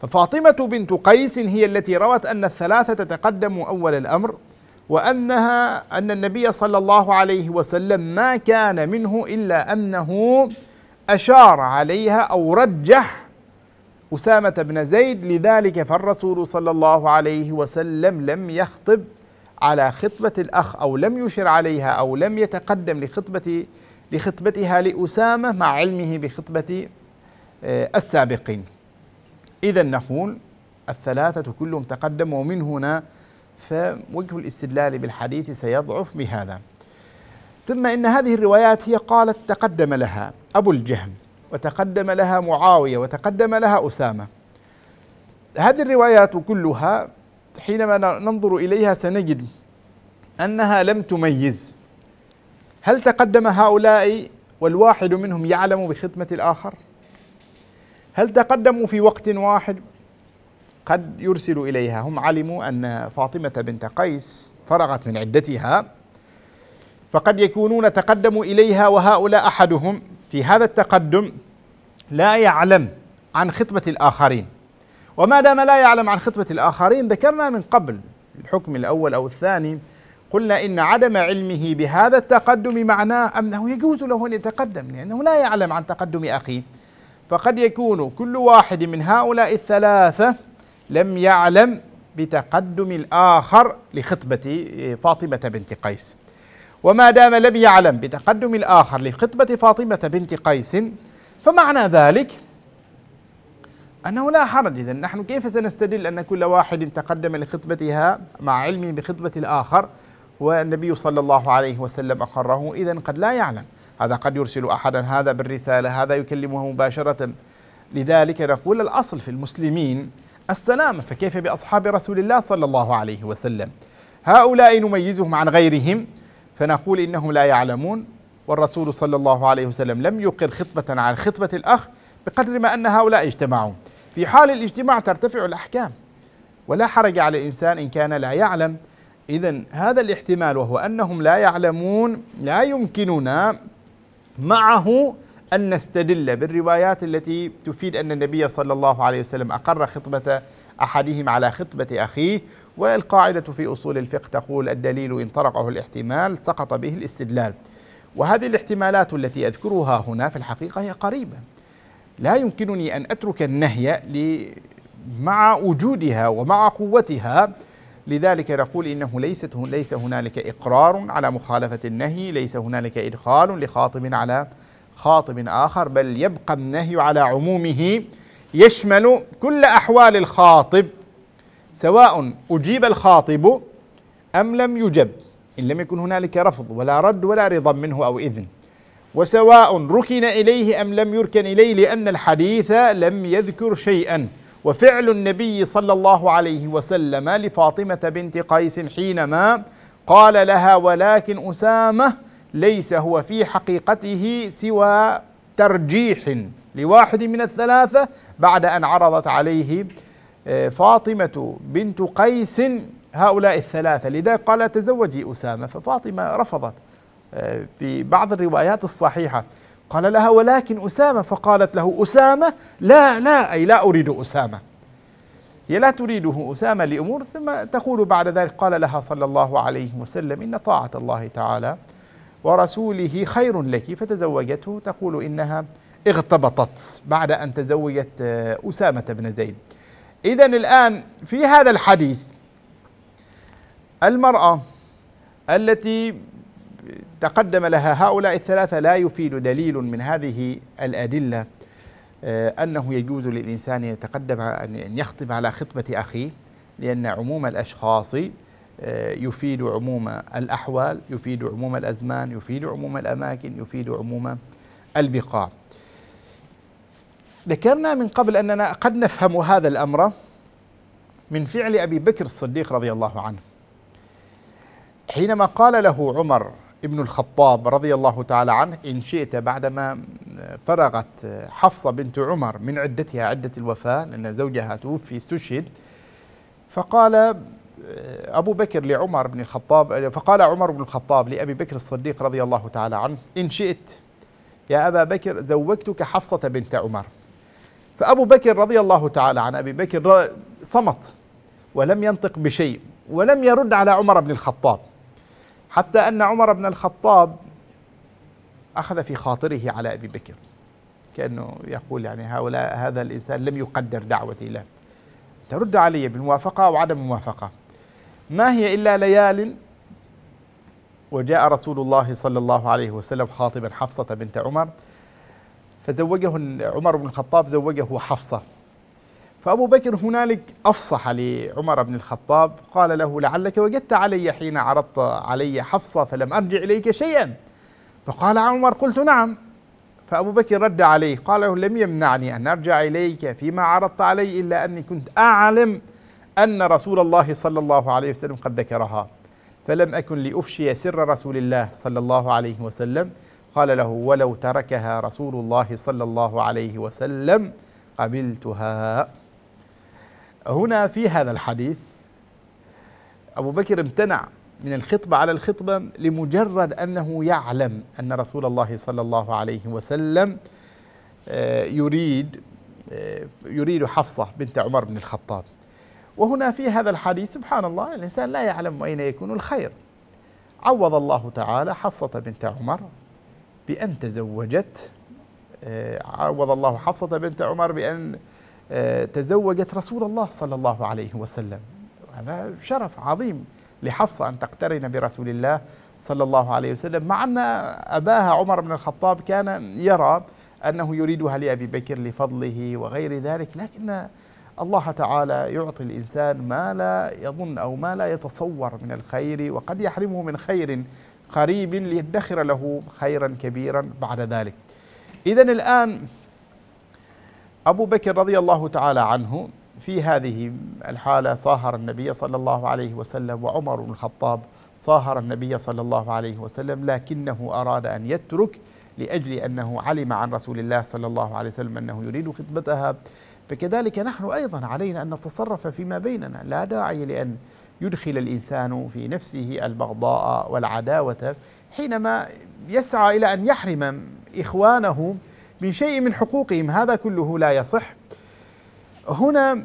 ففاطمة بنت قيس هي التي روت أن الثلاثة تتقدموا أول الأمر وأنها أن النبي صلى الله عليه وسلم ما كان منه إلا أنه أشار عليها أو رجح أسامة بن زيد لذلك فالرسول صلى الله عليه وسلم لم يخطب على خطبة الأخ أو لم يشر عليها أو لم يتقدم لخطبة لخطبتها لأسامة مع علمه بخطبة آه، السابقين إذا نقول الثلاثة كلهم تقدموا من هنا فوجه الاستدلال بالحديث سيضعف بهذا ثم إن هذه الروايات هي قالت تقدم لها أبو الجهم وتقدم لها معاوية وتقدم لها أسامة هذه الروايات كلها حينما ننظر إليها سنجد أنها لم تميز هل تقدم هؤلاء والواحد منهم يعلم بخدمة الآخر هل تقدموا في وقت واحد قد يرسل إليها هم علموا أن فاطمة بنت قيس فرغت من عدتها فقد يكونون تقدموا إليها وهؤلاء أحدهم في هذا التقدم لا يعلم عن خطبة الآخرين وما دام لا يعلم عن خطبة الآخرين ذكرنا من قبل الحكم الأول أو الثاني قلنا إن عدم علمه بهذا التقدم معناه أنه يجوز له أن يتقدم لأنه لا يعلم عن تقدم أخيه فقد يكون كل واحد من هؤلاء الثلاثة لم يعلم بتقدم الآخر لخطبة فاطمة بنت قيس وما دام لم يعلم بتقدم الآخر لخطبة فاطمة بنت قيس فمعنى ذلك أنه لا حرج إذا نحن كيف سنستدل أن كل واحد تقدم لخطبتها مع علمه بخطبة الآخر والنبي صلى الله عليه وسلم أقره إذا قد لا يعلم هذا قد يرسل أحدا هذا بالرسالة هذا يكلمه مباشرة لذلك نقول الأصل في المسلمين السلامة فكيف بأصحاب رسول الله صلى الله عليه وسلم هؤلاء نميزهم عن غيرهم فنقول إنهم لا يعلمون والرسول صلى الله عليه وسلم لم يقر خطبة عن خطبة الأخ بقدر ما أن هؤلاء اجتمعوا في حال الاجتماع ترتفع الأحكام ولا حرج على الإنسان إن كان لا يعلم إذا هذا الاحتمال وهو أنهم لا يعلمون لا يمكننا معه أن نستدل بالروايات التي تفيد أن النبي صلى الله عليه وسلم أقر خطبة أحدهم على خطبة أخيه والقاعدة في أصول الفقه تقول الدليل إن طرقه الاحتمال سقط به الاستدلال وهذه الاحتمالات التي أذكرها هنا في الحقيقة هي قريبة لا يمكنني أن أترك النهي مع وجودها ومع قوتها لذلك نقول انه ليست ليس هنالك اقرار على مخالفه النهي، ليس هنالك ادخال لخاطب على خاطب اخر، بل يبقى النهي على عمومه يشمل كل احوال الخاطب سواء اجيب الخاطب ام لم يجب، ان لم يكن هنالك رفض ولا رد ولا رضا منه او اذن. وسواء ركن إليه أم لم يركن إليه لأن الحديث لم يذكر شيئا وفعل النبي صلى الله عليه وسلم لفاطمة بنت قيس حينما قال لها ولكن أسامة ليس هو في حقيقته سوى ترجيح لواحد من الثلاثة بعد أن عرضت عليه آه، فاطمة بنت قيس هؤلاء الثلاثة لذا قال تزوجي أسامة ففاطمة رفضت في بعض الروايات الصحيحة قال لها ولكن أسامة فقالت له أسامة لا لا أي لا أريد أسامة هي لا تريده أسامة لأمور ثم تقول بعد ذلك قال لها صلى الله عليه وسلم إن طاعة الله تعالى ورسوله خير لك فتزوجته تقول إنها اغتبطت بعد أن تزوجت آه، أسامة بن زيد إذا الآن في هذا الحديث المرأة التي تقدم لها هؤلاء الثلاثة لا يفيد دليل من هذه الأدلة آه، أنه يجوز للإنسان يتقدم أن يخطب على خطبة أخيه لأن عموم الأشخاص آه، يفيد عموم الأحوال يفيد عموم الأزمان يفيد عموم الأماكن يفيد عموم البقاع ذكرنا من قبل أننا قد نفهم هذا الأمر من فعل أبي بكر الصديق رضي الله عنه حينما قال له عمر ابن الخطاب رضي الله تعالى عنه إن شئت بعدما فرغت حفصة بنت عمر من عدتها عدة الوفاة لأن زوجها توفي استشهد فقال آه، أبو بكر لعمر بن الخطاب آه، فقال عمر بن الخطاب لأبي بكر الصديق رضي الله تعالى عنه إن شئت يا أبا بكر زوجتك حفصة بنت عمر فأبو بكر رضي الله تعالى عن أبي بكر صمت ولم ينطق بشيء ولم يرد على عمر بن الخطاب حتى أن عمر بن الخطاب أخذ في خاطره على أبي بكر كأنه يقول يعني هؤلاء هذا الإنسان لم يقدر دعوتي له ترد علي بالموافقة أو عدم الموافقة ما هي إلا ليال وجاء رسول الله صلى الله عليه وسلم خاطبا حفصة بنت عمر فزوجه عمر بن الخطاب زوجه حفصة فأبو بكر هنالك أفصح لعمر بن الخطاب قال له لعلك وجدت علي حين عرضت علي حفصة فلم أرجع إليك شيئا فقال عمر قلت نعم فأبو بكر رد عليه قال له لم يمنعني أن أرجع إليك فيما عرضت علي إلا أني كنت أعلم أن رسول الله صلى الله عليه وسلم قد ذكرها فلم أكن لأفشي سر رسول الله صلى الله عليه وسلم قال له ولو تركها رسول الله صلى الله عليه وسلم قبلتها هنا في هذا الحديث أبو بكر امتنع من الخطبة على الخطبة لمجرد أنه يعلم أن رسول الله صلى الله عليه وسلم آه، يريد آه، يريد حفصة بنت عمر بن الخطاب وهنا في هذا الحديث سبحان الله الإنسان لا يعلم أين يكون الخير عوض الله تعالى حفصة بنت عمر بأن تزوجت آه، عوض الله حفصة بنت عمر بأن تزوجت رسول الله صلى الله عليه وسلم هذا شرف عظيم لحفصة أن تقترن برسول الله صلى الله عليه وسلم مع أن أباها عمر بن الخطاب كان يرى أنه يريدها لأبي بكر لفضله وغير ذلك لكن الله تعالى يعطي الإنسان ما لا يظن أو ما لا يتصور من الخير وقد يحرمه من خير قريب ليدخر له خيرا كبيرا بعد ذلك إذا الآن أبو بكر رضي الله تعالى عنه في هذه الحالة صاهر النبي صلى الله عليه وسلم وعمر بن الخطاب صاهر النبي صلى الله عليه وسلم لكنه أراد أن يترك لأجل أنه علم عن رسول الله صلى الله عليه وسلم أنه يريد خطبتها فكذلك نحن أيضا علينا أن نتصرف فيما بيننا لا داعي لأن يدخل الإنسان في نفسه البغضاء والعداوة حينما يسعى إلى أن يحرم إخوانه من شيء من حقوقهم هذا كله لا يصح هنا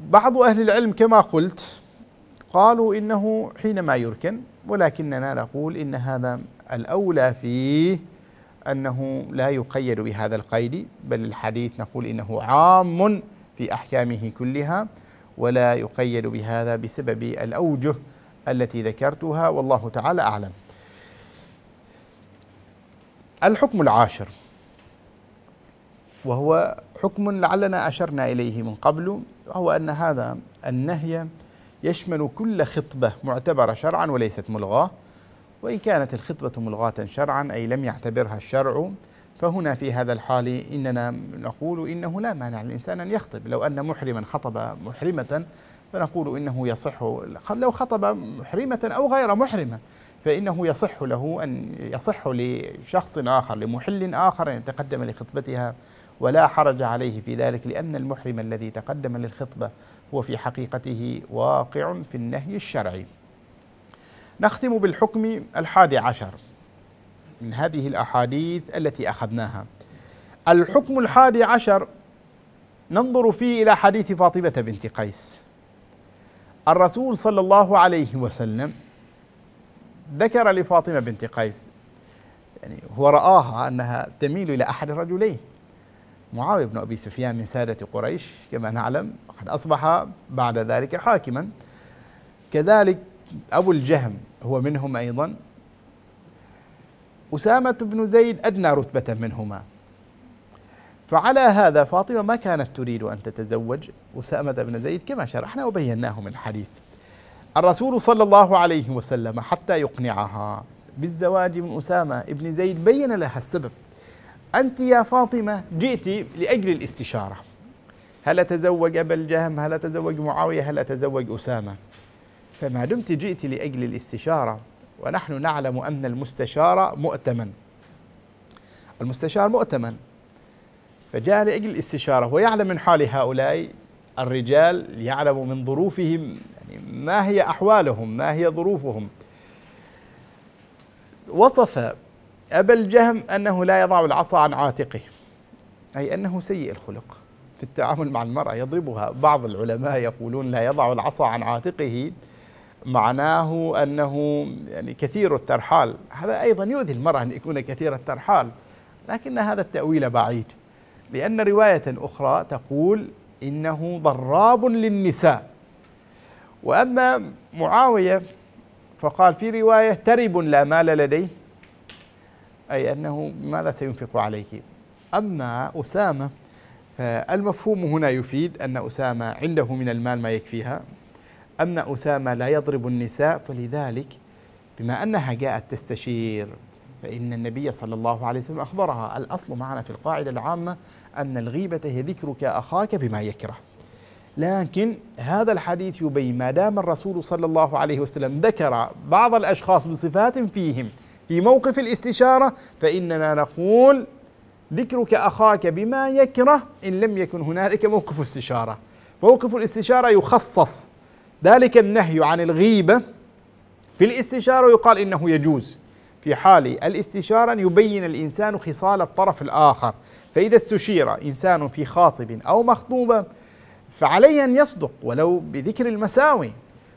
بعض أهل العلم كما قلت قالوا إنه حينما يركن ولكننا نقول إن هذا الأولى فيه أنه لا يقيد بهذا القيد بل الحديث نقول إنه عام في أحكامه كلها ولا يقيد بهذا بسبب الأوجه التي ذكرتها والله تعالى أعلم الحكم العاشر وهو حكم لعلنا أشرنا إليه من قبل وهو أن هذا النهي يشمل كل خطبة معتبرة شرعا وليست ملغاة وإن كانت الخطبة ملغاة شرعا أي لم يعتبرها الشرع فهنا في هذا الحال إننا نقول إنه لا مانع للإنسان أن يخطب لو أن محرما خطب محرمة فنقول إنه يصح لو خطب محرمة أو غير محرمة فإنه يصح له أن يصح لشخص آخر لمحل آخر أن يتقدم لخطبتها ولا حرج عليه في ذلك لأن المحرم الذي تقدم للخطبة هو في حقيقته واقع في النهي الشرعي نختم بالحكم الحادي عشر من هذه الأحاديث التي أخذناها الحكم الحادي عشر ننظر فيه إلى حديث فاطمة بنت قيس الرسول صلى الله عليه وسلم ذكر لفاطمة بنت قيس يعني هو رآها أنها تميل إلى أحد الرجلين معاوية بن أبي سفيان من سادة قريش كما نعلم قد أصبح بعد ذلك حاكما كذلك أبو الجهم هو منهم أيضا أسامة بن زيد أدنى رتبة منهما فعلى هذا فاطمة ما كانت تريد أن تتزوج أسامة بن زيد كما شرحنا وبيناه من الحديث الرسول صلى الله عليه وسلم حتى يقنعها بالزواج من أسامة ابن زيد بين لها السبب أنت يا فاطمة جئت لأجل الاستشارة هل أتزوج أبا الجهم هل أتزوج معاوية هل أتزوج أسامة فما دمت جئت لأجل الاستشارة ونحن نعلم أن المستشار مؤتمن المستشار مؤتمن فجاء لأجل الاستشارة ويعلم من حال هؤلاء الرجال يعلم من ظروفهم يعني ما هي أحوالهم ما هي ظروفهم وصف أبا الجهم أنه لا يضع العصا عن عاتقه أي أنه سيء الخلق في التعامل مع المرأة يضربها بعض العلماء يقولون لا يضع العصا عن عاتقه معناه أنه يعني كثير الترحال هذا أيضا يؤذي المرأة أن يكون كثير الترحال لكن هذا التأويل بعيد لأن رواية أخرى تقول إنه ضراب للنساء وأما معاوية فقال في رواية ترب لا مال لديه أي أنه ماذا سينفق عليه أما أسامة فالمفهوم هنا يفيد أن أسامة عنده من المال ما يكفيها أن أسامة لا يضرب النساء فلذلك بما أنها جاءت تستشير فإن النبي صلى الله عليه وسلم أخبرها الأصل معنا في القاعدة العامة أن الغيبة هي ذكرك أخاك بما يكره لكن هذا الحديث يبين ما دام الرسول صلى الله عليه وسلم ذكر بعض الاشخاص بصفات فيهم في موقف الاستشاره فاننا نقول ذكرك اخاك بما يكره ان لم يكن هنالك موقف استشاره موقف الاستشاره يخصص ذلك النهي عن الغيبه في الاستشاره يقال انه يجوز في حال الاستشاره ان يبين الانسان خصال الطرف الاخر فاذا استشير انسان في خاطب او مخطوبه فعليه أن يصدق ولو بذكر المساوي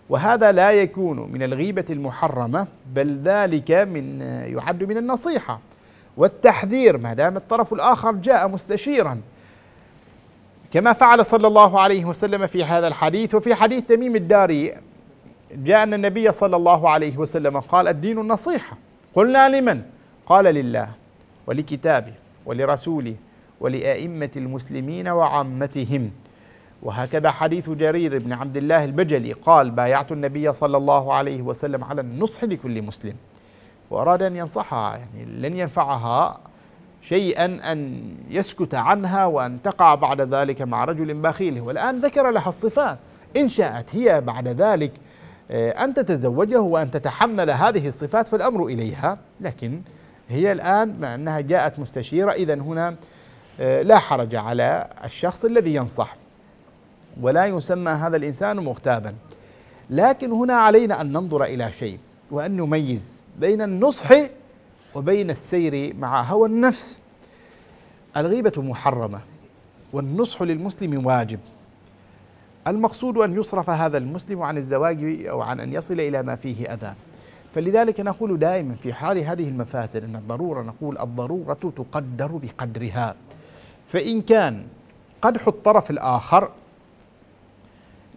وهذا لا يكون من الغيبة المحرمة بل ذلك من يعد من النصيحة والتحذير ما دام الطرف الآخر جاء مستشيرا كما فعل صلى الله عليه وسلم في هذا الحديث وفي حديث تميم الداري جاء أن النبي صلى الله عليه وسلم قال الدين النصيحة قلنا لمن؟ قال لله ولكتابه ولرسوله ولأئمة المسلمين وعامتهم وهكذا حديث جرير بن عبد الله البجلي قال بايعت النبي صلى الله عليه وسلم على النصح لكل مسلم وأراد أن ينصحها يعني لن ينفعها شيئا أن يسكت عنها وأن تقع بعد ذلك مع رجل بخيله والآن ذكر لها الصفات إن شاءت هي بعد ذلك آه، أن تتزوجه وأن تتحمل هذه الصفات فالأمر إليها لكن هي الآن مع أنها جاءت مستشيرة إذا هنا آه، لا حرج على الشخص الذي ينصح ولا يسمى هذا الانسان مغتابا لكن هنا علينا ان ننظر الى شيء وان نميز بين النصح وبين السير مع هوى النفس الغيبه محرمه والنصح للمسلم واجب المقصود ان يصرف هذا المسلم عن الزواج او عن ان يصل الى ما فيه اذى فلذلك نقول دائما في حال هذه المفاسد ان الضروره نقول الضروره تقدر بقدرها فان كان قدح الطرف الاخر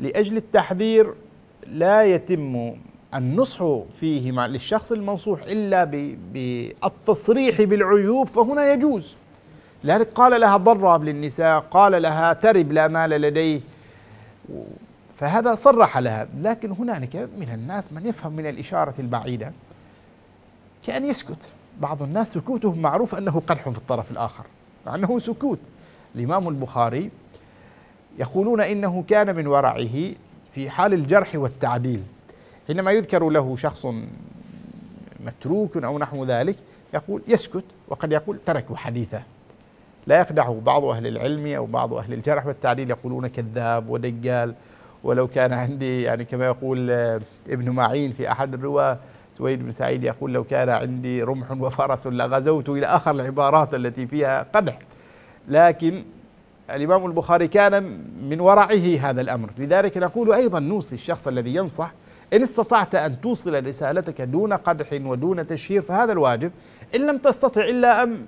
لأجل التحذير لا يتم النصح فيه مع للشخص المنصوح إلا بالتصريح بالعيوب فهنا يجوز لذلك قال لها ضرب للنساء قال لها ترب لا مال لديه فهذا صرح لها لكن هنالك من الناس من يفهم من الإشارة البعيدة كأن يسكت بعض الناس سكوتهم معروف أنه قدح في الطرف الآخر مع أنه سكوت الإمام البخاري يقولون إنه كان من ورعه في حال الجرح والتعديل حينما يذكر له شخص متروك أو نحو ذلك يقول يسكت وقد يقول تركوا حديثه لا يخدعه بعض أهل العلم أو بعض أهل الجرح والتعديل يقولون كذاب ودجال ولو كان عندي يعني كما يقول آه، ابن معين في أحد الرواة سويد بن سعيد يقول لو كان عندي رمح وفرس لغزوت إلى آخر العبارات التي فيها قدح لكن الإمام البخاري كان من ورعه هذا الأمر لذلك نقول أيضا نوصي الشخص الذي ينصح إن استطعت أن توصل رسالتك دون قدح ودون تشهير فهذا الواجب إن لم تستطع إلا أن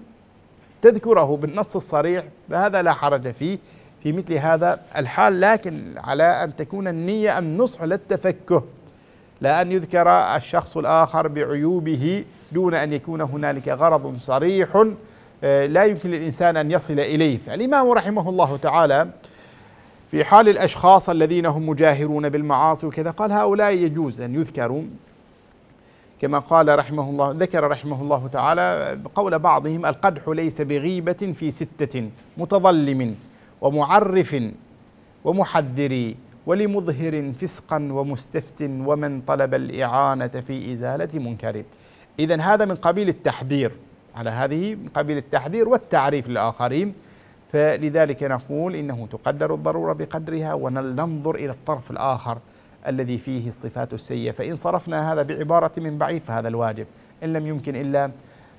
تذكره بالنص الصريح فهذا لا حرج فيه في مثل هذا الحال لكن على أن تكون النية النصح للتفكه التفكه لا أن يذكر الشخص الآخر بعيوبه دون أن يكون هنالك غرض صريح لا يمكن للإنسان أن يصل إليه فالإمام رحمه الله تعالى في حال الأشخاص الذين هم مجاهرون بالمعاصي وكذا قال هؤلاء يجوز أن يذكروا كما قال رحمه الله ذكر رحمه الله تعالى قول بعضهم القدح ليس بغيبة في ستة متظلم ومعرف ومحذر ولمظهر فسقا ومستفت ومن طلب الإعانة في إزالة منكر إذا هذا من قبيل التحذير على هذه من قبيل التحذير والتعريف للآخرين فلذلك نقول إنه تقدر الضرورة بقدرها وننظر إلى الطرف الآخر الذي فيه الصفات السيئة فإن صرفنا هذا بعبارة من بعيد فهذا الواجب إن لم يمكن إلا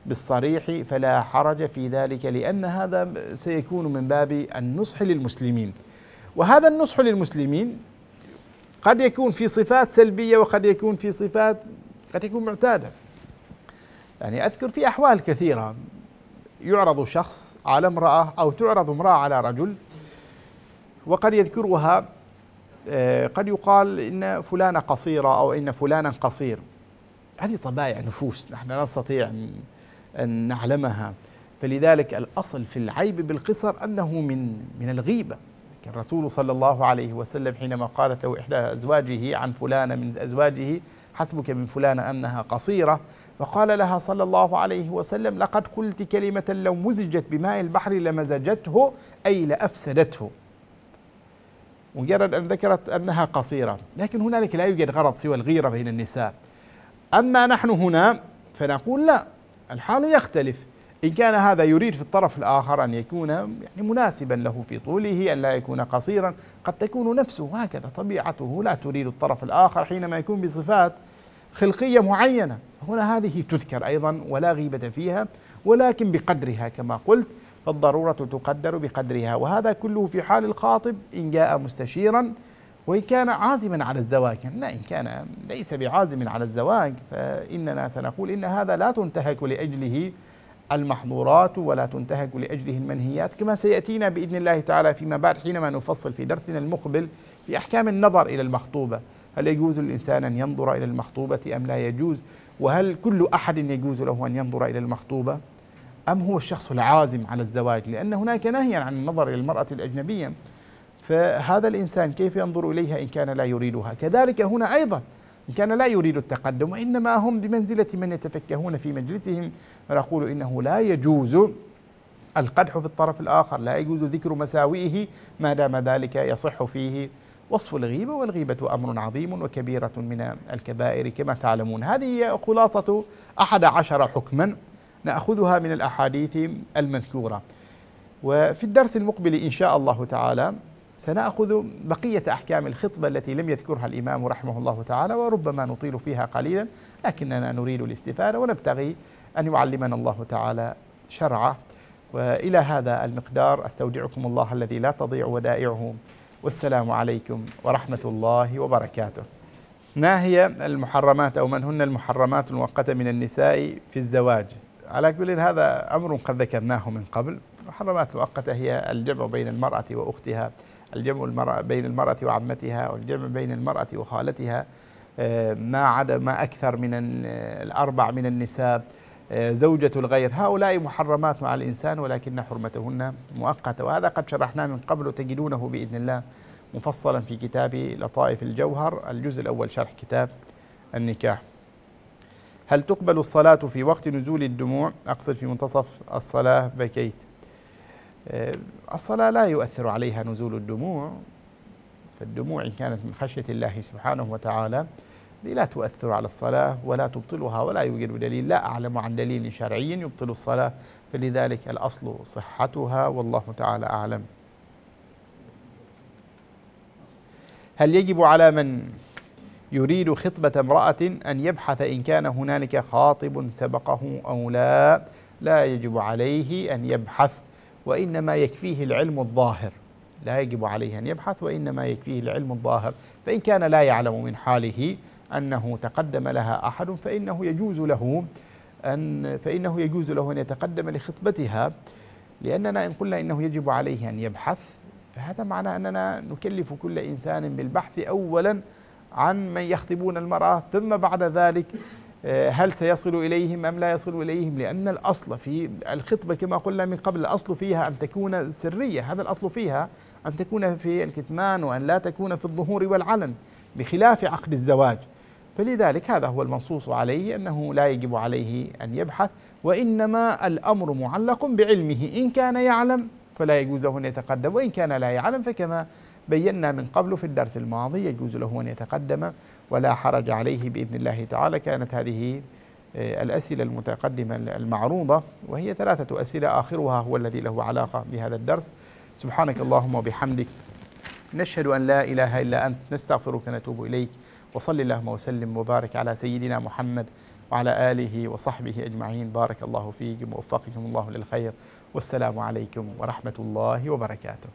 بالصريح فلا حرج في ذلك لأن هذا سيكون من باب النصح للمسلمين وهذا النصح للمسلمين قد يكون في صفات سلبية وقد يكون في صفات قد تكون معتادة يعني أذكر في أحوال كثيرة يعرض شخص على امرأة أو تعرض امرأة على رجل وقد يذكرها آه، قد يقال إن فلانة قصيرة أو إن فلانا قصير هذه طبائع نفوس نحن لا نستطيع أن نعلمها فلذلك الأصل في العيب بالقصر أنه من من الغيبة الرسول صلى الله عليه وسلم حينما قالت له إحدى أزواجه عن فلانة من أزواجه حسبك من فلانة أنها قصيرة فقال لها صلى الله عليه وسلم لقد قلت كلمة لو مزجت بماء البحر لمزجته أي لأفسدته مجرد أن ذكرت أنها قصيرة لكن هنالك لا يوجد غرض سوى الغيرة بين النساء أما نحن هنا فنقول لا الحال يختلف إن كان هذا يريد في الطرف الآخر أن يكون يعني مناسبا له في طوله أن لا يكون قصيرا قد تكون نفسه هكذا طبيعته لا تريد الطرف الآخر حينما يكون بصفات خلقية معينة هنا هذه تذكر أيضا ولا غيبة فيها ولكن بقدرها كما قلت فالضرورة تقدر بقدرها وهذا كله في حال الخاطب إن جاء مستشيرا وإن كان عازما على الزواج لا إن كان ليس بعازم على الزواج فإننا سنقول إن هذا لا تنتهك لأجله المحظورات ولا تنتهك لأجله المنهيات كما سيأتينا بإذن الله تعالى فيما بعد حينما نفصل في درسنا المقبل بأحكام النظر إلى المخطوبة هل يجوز للإنسان أن ينظر إلى المخطوبة أم لا يجوز وهل كل أحد يجوز له أن ينظر إلى المخطوبة أم هو الشخص العازم على الزواج لأن هناك نهيا عن النظر إلى المرأة الأجنبية فهذا الإنسان كيف ينظر إليها إن كان لا يريدها كذلك هنا أيضا إن كان لا يريد التقدم وإنما هم بمنزلة من يتفكهون في مجلسهم ونقول إنه لا يجوز القدح في الطرف الآخر لا يجوز ذكر مساوئه ما دام ذلك يصح فيه وصف الغيبة والغيبة أمر عظيم وكبيرة من الكبائر كما تعلمون هذه هي خلاصة أحد عشر حكما نأخذها من الأحاديث المذكورة وفي الدرس المقبل إن شاء الله تعالى سنأخذ بقية أحكام الخطبة التي لم يذكرها الإمام رحمه الله تعالى وربما نطيل فيها قليلا لكننا نريد الاستفادة ونبتغي أن يعلمنا الله تعالى شرعه وإلى هذا المقدار أستودعكم الله الذي لا تضيع ودائعه والسلام عليكم ورحمة الله وبركاته ما هي المحرمات أو من هن المحرمات المؤقتة من النساء في الزواج على كل هذا أمر قد ذكرناه من قبل المحرمات المؤقتة هي الجمع بين المرأة وأختها الجمع المرأة بين المرأة وعمتها والجمع بين المرأة وخالتها آه، ما عدا ما أكثر من الأربع من النساء آه، زوجة الغير هؤلاء محرمات مع الإنسان ولكن حرمتهن مؤقتة وهذا قد شرحناه من قبل تجدونه بإذن الله مفصلا في كتاب لطائف الجوهر الجزء الأول شرح كتاب النكاح هل تقبل الصلاة في وقت نزول الدموع أقصد في منتصف الصلاة بكيت آه، الصلاة لا يؤثر عليها نزول الدموع فالدموع إن كانت من خشية الله سبحانه وتعالى هذه لا تؤثر على الصلاة ولا تبطلها ولا يوجد دليل لا أعلم عن دليل شرعي يبطل الصلاة فلذلك الأصل صحتها والله تعالى أعلم هل يجب على من يريد خطبة امرأة أن يبحث إن كان هنالك خاطب سبقه أو لا لا يجب عليه أن يبحث وإنما يكفيه العلم الظاهر لا يجب عليه أن يبحث وإنما يكفيه العلم الظاهر فإن كان لا يعلم من حاله أنه تقدم لها أحد فإنه يجوز له أن فإنه يجوز له أن يتقدم لخطبتها لأننا إن قلنا إنه يجب عليه أن يبحث فهذا معنى أننا نكلف كل إنسان بالبحث أولا عن من يخطبون المرأة ثم بعد ذلك آه، هل سيصل إليهم أم لا يصل إليهم لأن الأصل في الخطبة كما قلنا من قبل الأصل فيها أن تكون سرية هذا الأصل فيها أن تكون في الكتمان وأن لا تكون في الظهور والعلن بخلاف عقد الزواج فلذلك هذا هو المنصوص عليه أنه لا يجب عليه أن يبحث وإنما الأمر معلق بعلمه إن كان يعلم فلا يجوز له أن يتقدم وإن كان لا يعلم فكما بينا من قبل في الدرس الماضي يجوز له أن يتقدم ولا حرج عليه بإذن الله تعالى كانت هذه آه، الأسئلة المتقدمة المعروضة وهي ثلاثة أسئلة آخرها هو الذي له علاقة بهذا الدرس سبحانك اللهم وبحمدك نشهد أن لا إله إلا أنت نستغفرك نتوب إليك وصل اللهم وسلم وبارك على سيدنا محمد وعلى آله وصحبه أجمعين بارك الله فيكم ووفقكم الله للخير والسلام عليكم ورحمة الله وبركاته